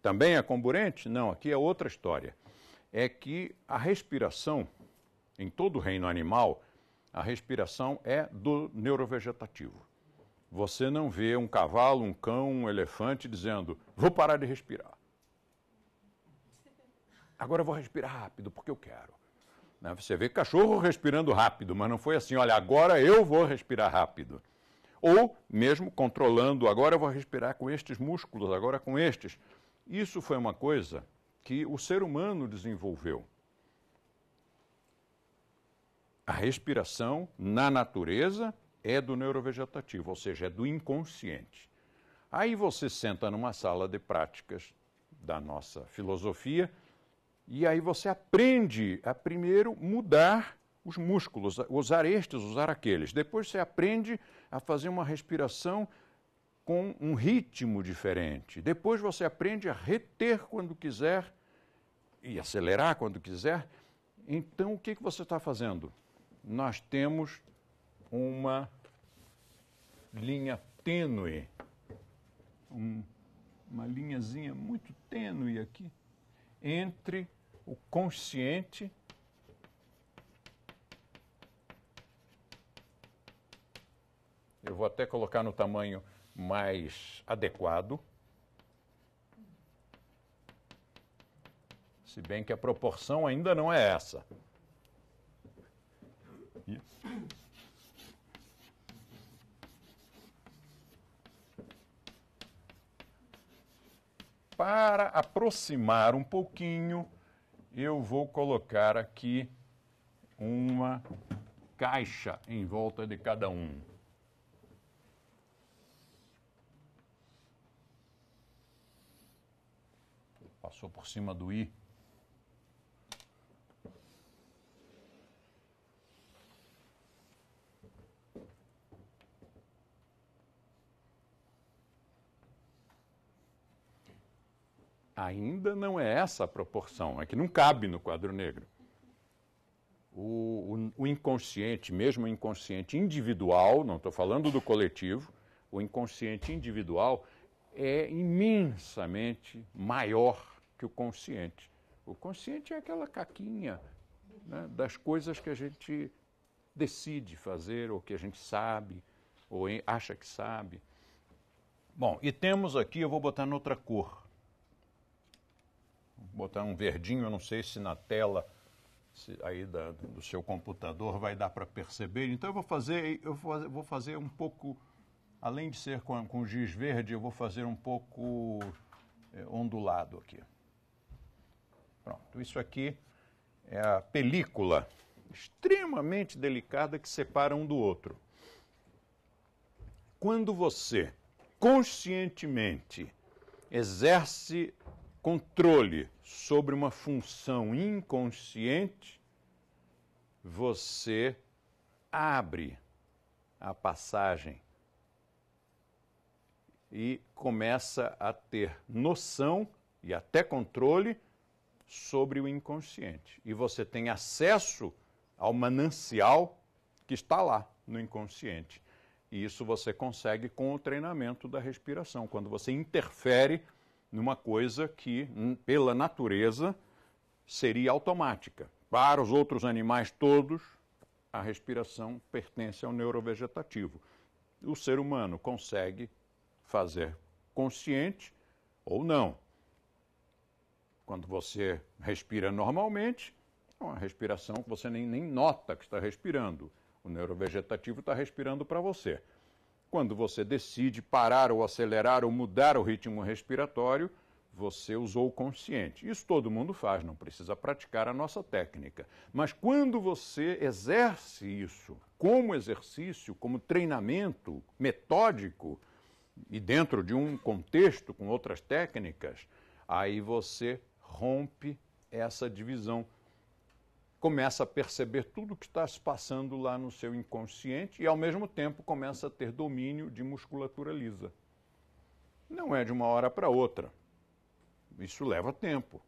Também é comburente? Não, aqui é outra história. É que a respiração em todo o reino animal, a respiração é do neurovegetativo. Você não vê um cavalo, um cão, um elefante dizendo: vou parar de respirar. Agora eu vou respirar rápido porque eu quero. Né, você vê cachorro respirando rápido, mas não foi assim: olha, agora eu vou respirar rápido. Ou mesmo controlando, agora eu vou respirar com estes músculos, agora com estes. Isso foi uma coisa que o ser humano desenvolveu. A respiração na natureza é do neurovegetativo, ou seja, é do inconsciente. Aí você senta numa sala de práticas da nossa filosofia e aí você aprende a primeiro mudar os músculos, usar estes, usar aqueles. Depois você aprende a fazer uma respiração com um ritmo diferente. Depois você aprende a reter quando quiser e acelerar quando quiser. Então, o que, que você está fazendo? nós temos uma linha tênue, um, uma linhazinha muito tênue aqui, entre o consciente Eu vou até colocar no tamanho mais adequado. Se bem que a proporção ainda não é essa. para aproximar um pouquinho, eu vou colocar aqui uma caixa em volta de cada um. Passou por cima do I. Ainda não é essa a proporção, é que não cabe no quadro negro. O, o, o inconsciente, mesmo o inconsciente individual, não estou falando do coletivo, o inconsciente individual é imensamente maior que o consciente. O consciente é aquela caquinha né, das coisas que a gente decide fazer, ou que a gente sabe, ou acha que sabe. Bom, e temos aqui, eu vou botar noutra cor, botar um verdinho, eu não sei se na tela se, aí da, do seu computador vai dar para perceber. Então eu vou fazer, eu vou fazer um pouco, além de ser com, com giz verde, eu vou fazer um pouco é, ondulado aqui. Pronto, isso aqui é a película extremamente delicada que separa um do outro. Quando você conscientemente exerce controle sobre uma função inconsciente, você abre a passagem e começa a ter noção e até controle sobre o inconsciente. E você tem acesso ao manancial que está lá no inconsciente. E isso você consegue com o treinamento da respiração, quando você interfere numa coisa que, hum, pela natureza, seria automática. Para os outros animais todos, a respiração pertence ao neurovegetativo. O ser humano consegue fazer consciente ou não. Quando você respira normalmente, é uma respiração que você nem, nem nota que está respirando. O neurovegetativo está respirando para você. Quando você decide parar ou acelerar ou mudar o ritmo respiratório, você usou o consciente. Isso todo mundo faz, não precisa praticar a nossa técnica. Mas quando você exerce isso como exercício, como treinamento metódico e dentro de um contexto com outras técnicas, aí você rompe essa divisão começa a perceber tudo o que está se passando lá no seu inconsciente e, ao mesmo tempo, começa a ter domínio de musculatura lisa. Não é de uma hora para outra. Isso leva tempo.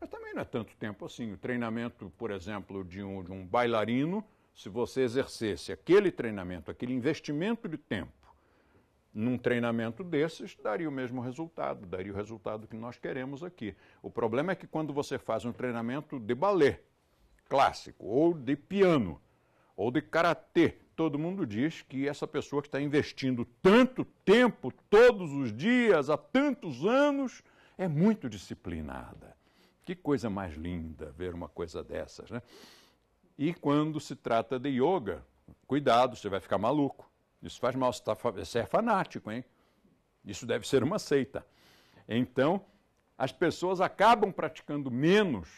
Mas também não é tanto tempo assim. O treinamento, por exemplo, de um, de um bailarino, se você exercesse aquele treinamento, aquele investimento de tempo, num treinamento desses, daria o mesmo resultado, daria o resultado que nós queremos aqui. O problema é que quando você faz um treinamento de balé, clássico, ou de piano, ou de karatê. Todo mundo diz que essa pessoa que está investindo tanto tempo, todos os dias, há tantos anos, é muito disciplinada. Que coisa mais linda ver uma coisa dessas, né? E quando se trata de yoga, cuidado, você vai ficar maluco. Isso faz mal, você, tá, você é fanático, hein? Isso deve ser uma seita. Então, as pessoas acabam praticando menos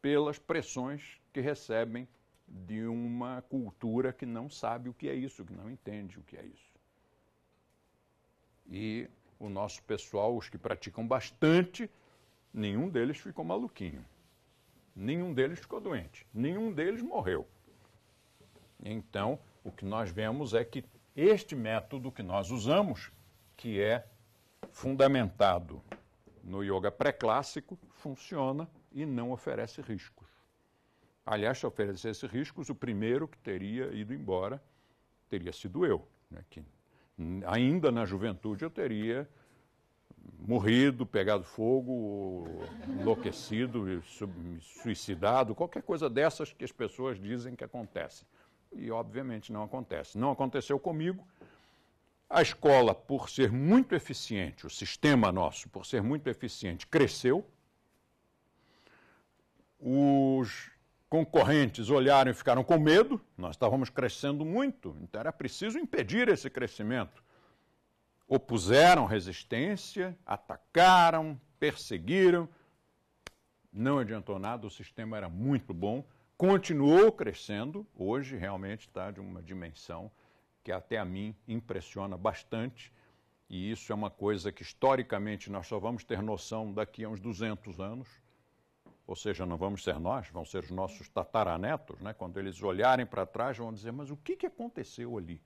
pelas pressões que recebem de uma cultura que não sabe o que é isso, que não entende o que é isso. E o nosso pessoal, os que praticam bastante, nenhum deles ficou maluquinho. Nenhum deles ficou doente, nenhum deles morreu. Então, o que nós vemos é que este método que nós usamos, que é fundamentado no yoga pré-clássico, funciona e não oferece riscos. Aliás, se oferecesse riscos, o primeiro que teria ido embora teria sido eu. Né? Que ainda na juventude eu teria morrido, pegado fogo, enlouquecido, suicidado, qualquer coisa dessas que as pessoas dizem que acontece. E obviamente não acontece. Não aconteceu comigo. A escola, por ser muito eficiente, o sistema nosso, por ser muito eficiente, cresceu. Os concorrentes olharam e ficaram com medo, nós estávamos crescendo muito, então era preciso impedir esse crescimento. Opuseram resistência, atacaram, perseguiram, não adiantou nada, o sistema era muito bom, continuou crescendo, hoje realmente está de uma dimensão que até a mim impressiona bastante, e isso é uma coisa que historicamente nós só vamos ter noção daqui a uns 200 anos ou seja, não vamos ser nós, vão ser os nossos tataranetos, né? quando eles olharem para trás vão dizer, mas o que, que aconteceu ali?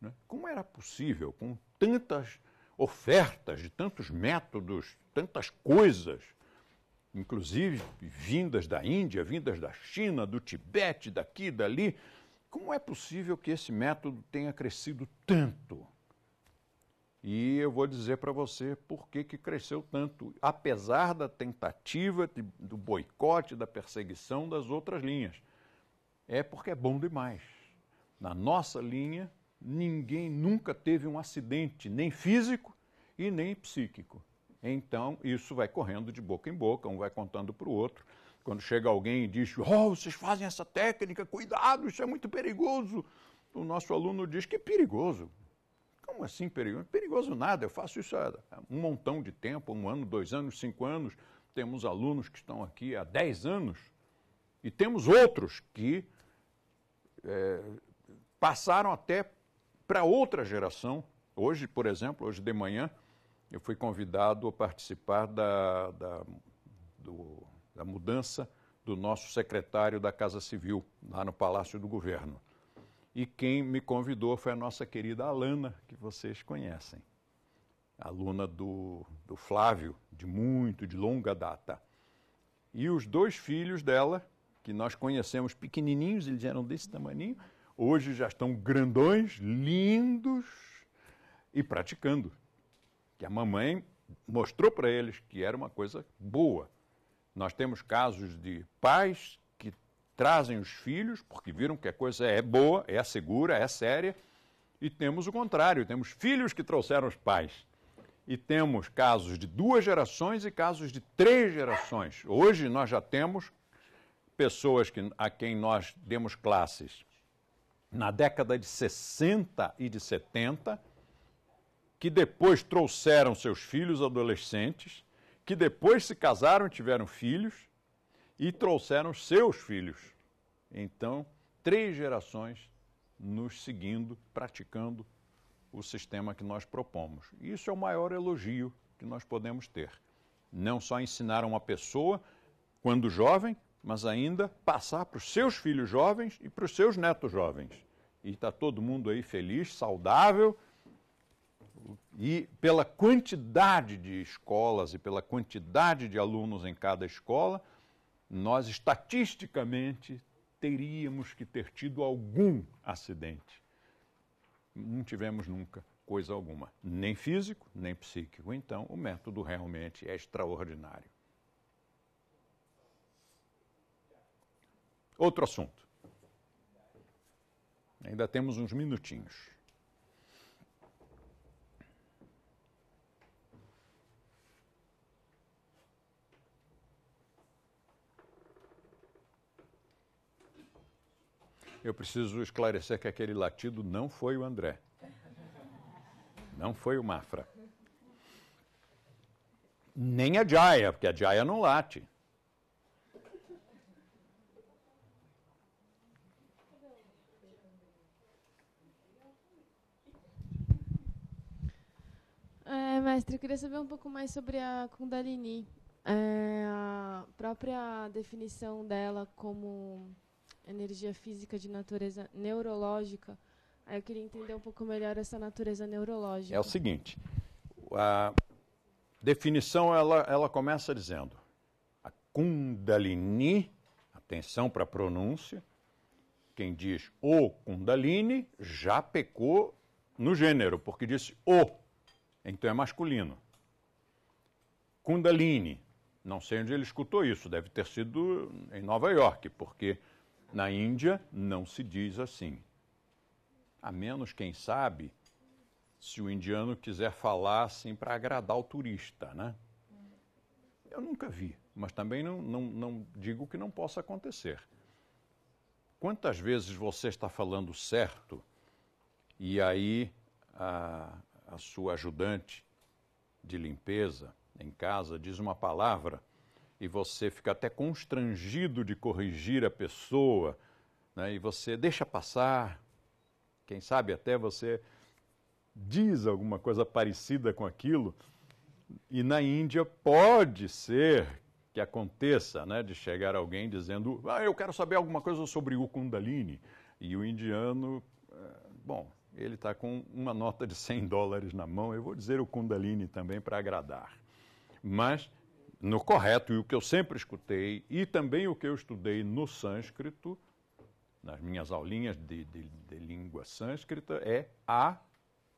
Né? Como era possível, com tantas ofertas, de tantos métodos, tantas coisas, inclusive vindas da Índia, vindas da China, do Tibete, daqui, dali, como é possível que esse método tenha crescido tanto? E eu vou dizer para você por que, que cresceu tanto, apesar da tentativa de, do boicote, da perseguição das outras linhas. É porque é bom demais. Na nossa linha, ninguém nunca teve um acidente, nem físico e nem psíquico. Então, isso vai correndo de boca em boca, um vai contando para o outro. Quando chega alguém e diz: Oh, vocês fazem essa técnica, cuidado, isso é muito perigoso. O nosso aluno diz que é perigoso. Como assim perigoso? É perigoso nada, eu faço isso há um montão de tempo um ano, dois anos, cinco anos. Temos alunos que estão aqui há dez anos e temos outros que é, passaram até para outra geração. Hoje, por exemplo, hoje de manhã, eu fui convidado a participar da, da, do, da mudança do nosso secretário da Casa Civil, lá no Palácio do Governo. E quem me convidou foi a nossa querida Alana, que vocês conhecem, aluna do, do Flávio, de muito, de longa data. E os dois filhos dela, que nós conhecemos pequenininhos, eles eram desse tamanho, hoje já estão grandões, lindos e praticando. Que a mamãe mostrou para eles que era uma coisa boa. Nós temos casos de pais trazem os filhos, porque viram que a coisa é boa, é segura, é séria, e temos o contrário, temos filhos que trouxeram os pais. E temos casos de duas gerações e casos de três gerações. Hoje nós já temos pessoas que, a quem nós demos classes na década de 60 e de 70, que depois trouxeram seus filhos adolescentes, que depois se casaram e tiveram filhos, e trouxeram seus filhos. Então, três gerações nos seguindo, praticando o sistema que nós propomos. Isso é o maior elogio que nós podemos ter. Não só ensinar uma pessoa quando jovem, mas ainda passar para os seus filhos jovens e para os seus netos jovens. E está todo mundo aí feliz, saudável. E pela quantidade de escolas e pela quantidade de alunos em cada escola, nós estatisticamente teríamos que ter tido algum acidente. Não tivemos nunca coisa alguma, nem físico, nem psíquico. Então, o método realmente é extraordinário. Outro assunto. Ainda temos uns minutinhos. Eu preciso esclarecer que aquele latido não foi o André. Não foi o Mafra. Nem a Jaya, porque a Jaya não late. É, mestre, eu queria saber um pouco mais sobre a Kundalini. É, a própria definição dela como energia física de natureza neurológica. Aí eu queria entender um pouco melhor essa natureza neurológica. É o seguinte, a definição ela, ela começa dizendo a Kundalini, atenção para a pronúncia, quem diz o Kundalini já pecou no gênero, porque disse o, então é masculino. Kundalini, não sei onde ele escutou isso, deve ter sido em Nova York, porque na Índia, não se diz assim. A menos, quem sabe, se o indiano quiser falar assim para agradar o turista, né? Eu nunca vi, mas também não, não, não digo que não possa acontecer. Quantas vezes você está falando certo e aí a, a sua ajudante de limpeza em casa diz uma palavra e você fica até constrangido de corrigir a pessoa, né? e você deixa passar, quem sabe até você diz alguma coisa parecida com aquilo, e na Índia pode ser que aconteça, né, de chegar alguém dizendo, ah, eu quero saber alguma coisa sobre o Kundalini, e o indiano, eh, bom, ele está com uma nota de 100 dólares na mão, eu vou dizer o Kundalini também para agradar. Mas no correto e o que eu sempre escutei e também o que eu estudei no sânscrito, nas minhas aulinhas de, de, de língua sânscrita, é a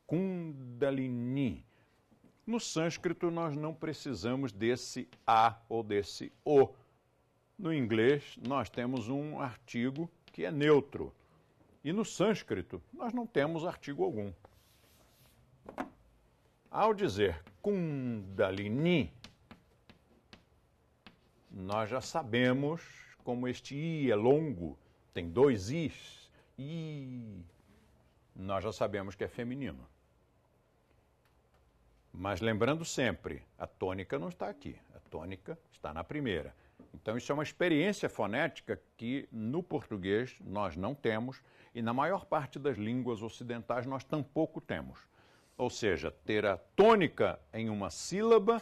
Kundalini. No sânscrito, nós não precisamos desse a ou desse o. No inglês, nós temos um artigo que é neutro. E no sânscrito, nós não temos artigo algum. Ao dizer Kundalini, nós já sabemos como este I é longo, tem dois Is, I. Nós já sabemos que é feminino. Mas lembrando sempre, a tônica não está aqui, a tônica está na primeira. Então, isso é uma experiência fonética que no português nós não temos e na maior parte das línguas ocidentais nós tampouco temos. Ou seja, ter a tônica em uma sílaba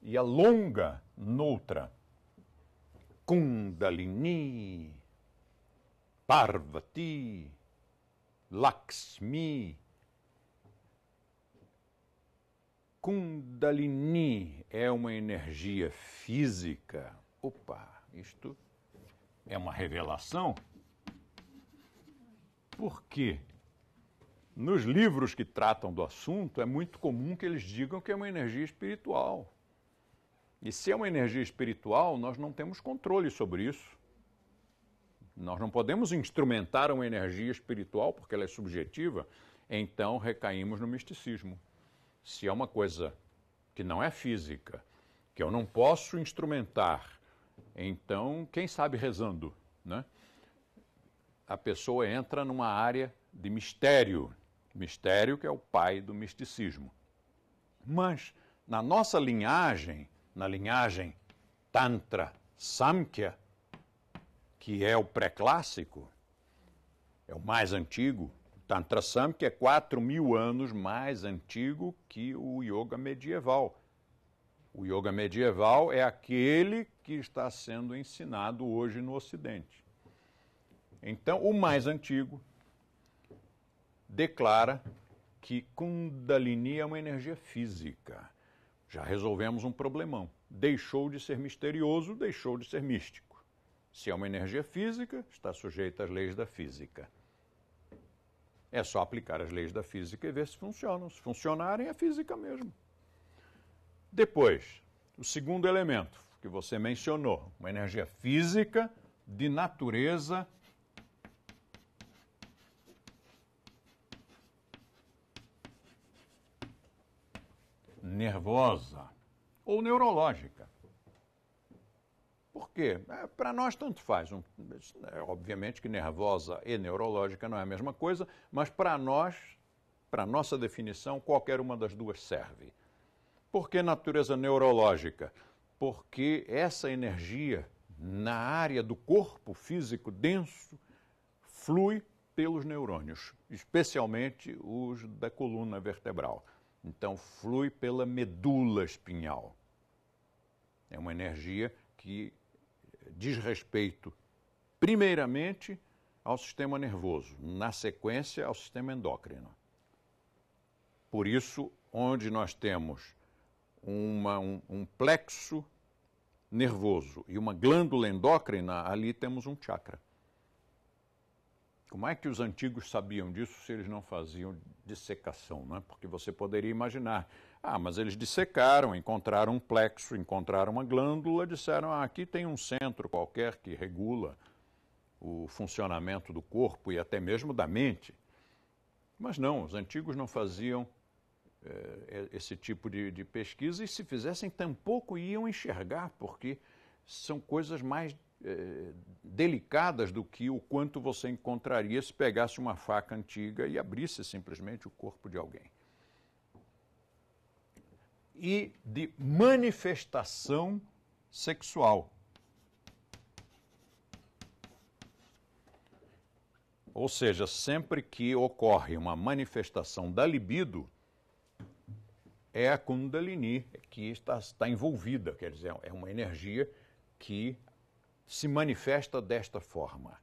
e a longa noutra. Kundalini, Parvati, Lakshmi. Kundalini é uma energia física. Opa, isto é uma revelação? Porque nos livros que tratam do assunto é muito comum que eles digam que é uma energia espiritual. E se é uma energia espiritual, nós não temos controle sobre isso. Nós não podemos instrumentar uma energia espiritual porque ela é subjetiva, então recaímos no misticismo. Se é uma coisa que não é física, que eu não posso instrumentar, então quem sabe rezando, né? A pessoa entra numa área de mistério, mistério que é o pai do misticismo. Mas na nossa linhagem, na linhagem Tantra Samkhya, que é o pré-clássico, é o mais antigo. O Tantra Samkhya é 4 mil anos mais antigo que o yoga medieval. O yoga medieval é aquele que está sendo ensinado hoje no Ocidente. Então, o mais antigo declara que Kundalini é uma energia física já resolvemos um problemão. Deixou de ser misterioso, deixou de ser místico. Se é uma energia física, está sujeita às leis da física. É só aplicar as leis da física e ver se funcionam. Se funcionarem, é física mesmo. Depois, o segundo elemento que você mencionou, uma energia física de natureza nervosa ou neurológica. Por quê? É, Para nós, tanto faz. Um, é, obviamente que nervosa e neurológica não é a mesma coisa, mas para nós, para nossa definição, qualquer uma das duas serve. Por que natureza neurológica? Porque essa energia na área do corpo físico denso flui pelos neurônios, especialmente os da coluna vertebral. Então flui pela medula espinhal. É uma energia que diz respeito, primeiramente, ao sistema nervoso, na sequência, ao sistema endócrino. Por isso, onde nós temos uma, um, um plexo nervoso e uma glândula endócrina, ali temos um chakra. Como é que os antigos sabiam disso se eles não faziam dissecação? Né? Porque você poderia imaginar, ah, mas eles dissecaram, encontraram um plexo, encontraram uma glândula, disseram, ah, aqui tem um centro qualquer que regula o funcionamento do corpo e até mesmo da mente. Mas não, os antigos não faziam eh, esse tipo de, de pesquisa e se fizessem, tampouco iam enxergar, porque são coisas mais eh, delicadas do que o quanto você encontraria se pegasse uma faca antiga e abrisse simplesmente o corpo de alguém. E de manifestação sexual. Ou seja, sempre que ocorre uma manifestação da libido, é a Kundalini que está, está envolvida, quer dizer, é uma energia que se manifesta desta forma.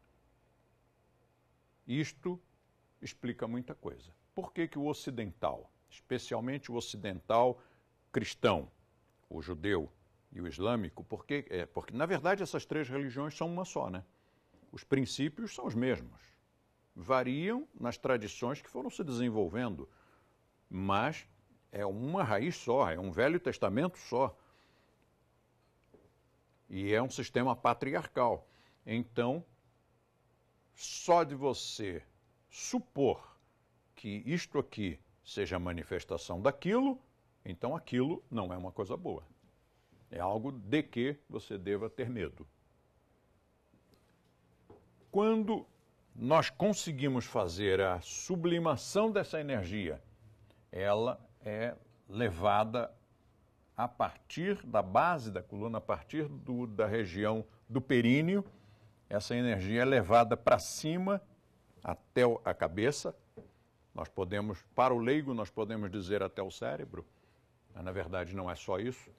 Isto explica muita coisa. Por que, que o ocidental, especialmente o ocidental cristão, o judeu e o islâmico, porque, é, porque na verdade essas três religiões são uma só, né? Os princípios são os mesmos. Variam nas tradições que foram se desenvolvendo, mas é uma raiz só, é um Velho Testamento só. E é um sistema patriarcal. Então, só de você supor que isto aqui seja manifestação daquilo, então aquilo não é uma coisa boa. É algo de que você deva ter medo. Quando nós conseguimos fazer a sublimação dessa energia, ela é levada a partir da base da coluna, a partir do, da região do períneo, essa energia é levada para cima até a cabeça. Nós podemos, para o leigo, nós podemos dizer até o cérebro, mas na verdade não é só isso.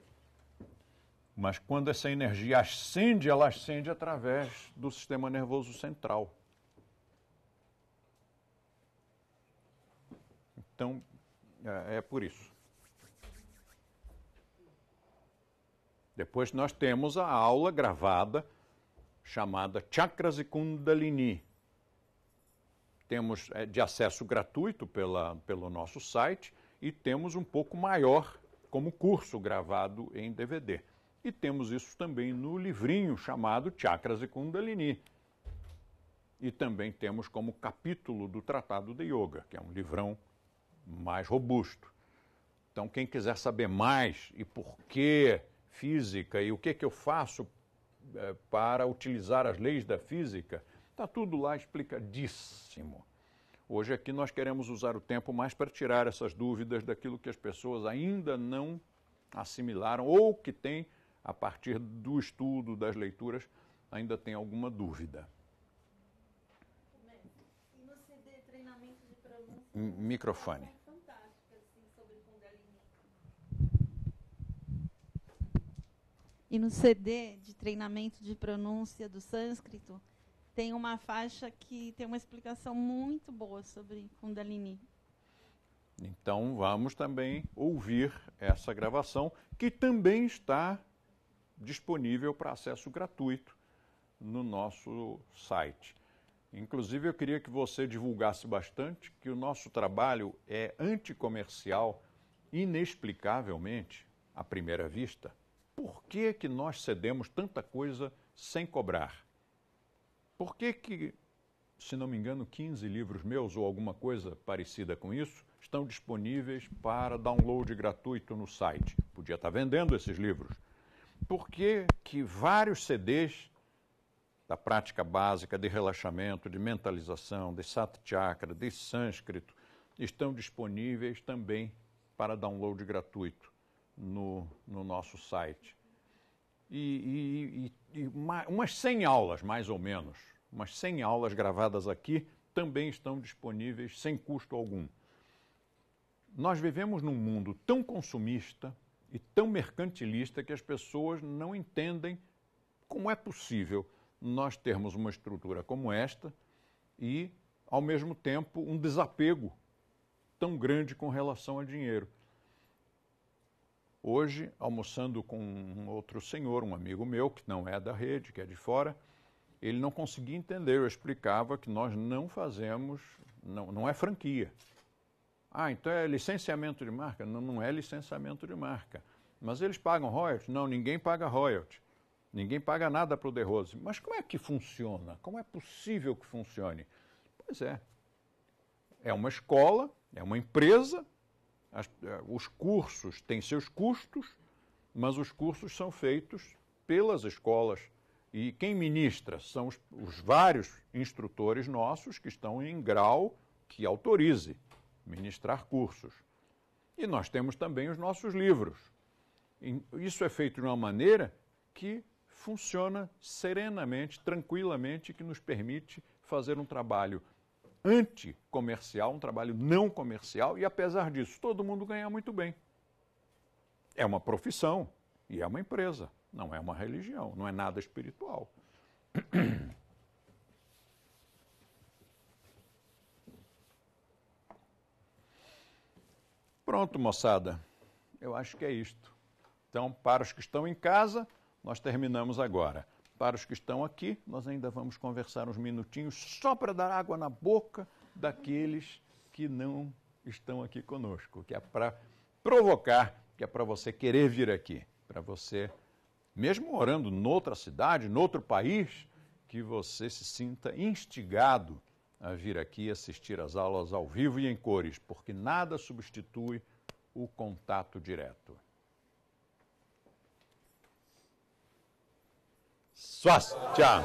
Mas quando essa energia ascende, ela ascende através do sistema nervoso central. Então, é, é por isso. Depois nós temos a aula gravada chamada Chakras e Kundalini. Temos é, de acesso gratuito pela, pelo nosso site e temos um pouco maior como curso gravado em DVD. E temos isso também no livrinho chamado Chakras e Kundalini. E também temos como capítulo do Tratado de Yoga, que é um livrão mais robusto. Então, quem quiser saber mais e por que física e o que, que eu faço é, para utilizar as leis da física, está tudo lá explicadíssimo. Hoje aqui nós queremos usar o tempo mais para tirar essas dúvidas daquilo que as pessoas ainda não assimilaram ou que têm, a partir do estudo, das leituras, ainda tem alguma dúvida. E no CD, treinamento de pronúncia? microfone. E no CD de treinamento de pronúncia do sânscrito, tem uma faixa que tem uma explicação muito boa sobre Kundalini. Então vamos também ouvir essa gravação, que também está disponível para acesso gratuito no nosso site. Inclusive, eu queria que você divulgasse bastante que o nosso trabalho é anticomercial, inexplicavelmente, à primeira vista por que, que nós cedemos tanta coisa sem cobrar? Por que, que, se não me engano, 15 livros meus ou alguma coisa parecida com isso estão disponíveis para download gratuito no site? Podia estar vendendo esses livros. Por que, que vários CDs da prática básica de relaxamento, de mentalização, de sat chakra, de sânscrito, estão disponíveis também para download gratuito no, no nosso site. E, e, e, e umas 100 aulas, mais ou menos, umas 100 aulas gravadas aqui também estão disponíveis sem custo algum. Nós vivemos num mundo tão consumista e tão mercantilista que as pessoas não entendem como é possível nós termos uma estrutura como esta e, ao mesmo tempo, um desapego tão grande com relação a dinheiro hoje, almoçando com um outro senhor, um amigo meu, que não é da rede, que é de fora, ele não conseguia entender. Eu explicava que nós não fazemos, não, não é franquia. Ah, então é licenciamento de marca? Não, não é licenciamento de marca. Mas eles pagam royalties? Não, ninguém paga royalties. Ninguém paga nada para o De Rose. Mas como é que funciona? Como é possível que funcione? Pois é. É uma escola, é uma empresa as, eh, os cursos têm seus custos, mas os cursos são feitos pelas escolas e quem ministra são os, os, vários instrutores nossos que estão em grau que autorize ministrar cursos. E nós temos também os nossos livros. E isso é feito de uma maneira que funciona serenamente, tranquilamente, que nos permite fazer um trabalho anticomercial, um trabalho não comercial, e apesar disso, todo mundo ganha muito bem. É uma profissão e é uma empresa, não é uma religião, não é nada espiritual. Pronto, moçada, eu acho que é isto. Então, para os que estão em casa, nós terminamos agora. Para os que estão aqui, nós ainda vamos conversar uns minutinhos só para dar água na boca daqueles que não estão aqui conosco, que é para provocar, que é para você querer vir aqui, para você, mesmo morando noutra cidade, noutro país, que você se sinta instigado a vir aqui assistir as aulas ao vivo e em cores, porque nada substitui o contato direto. Tchau.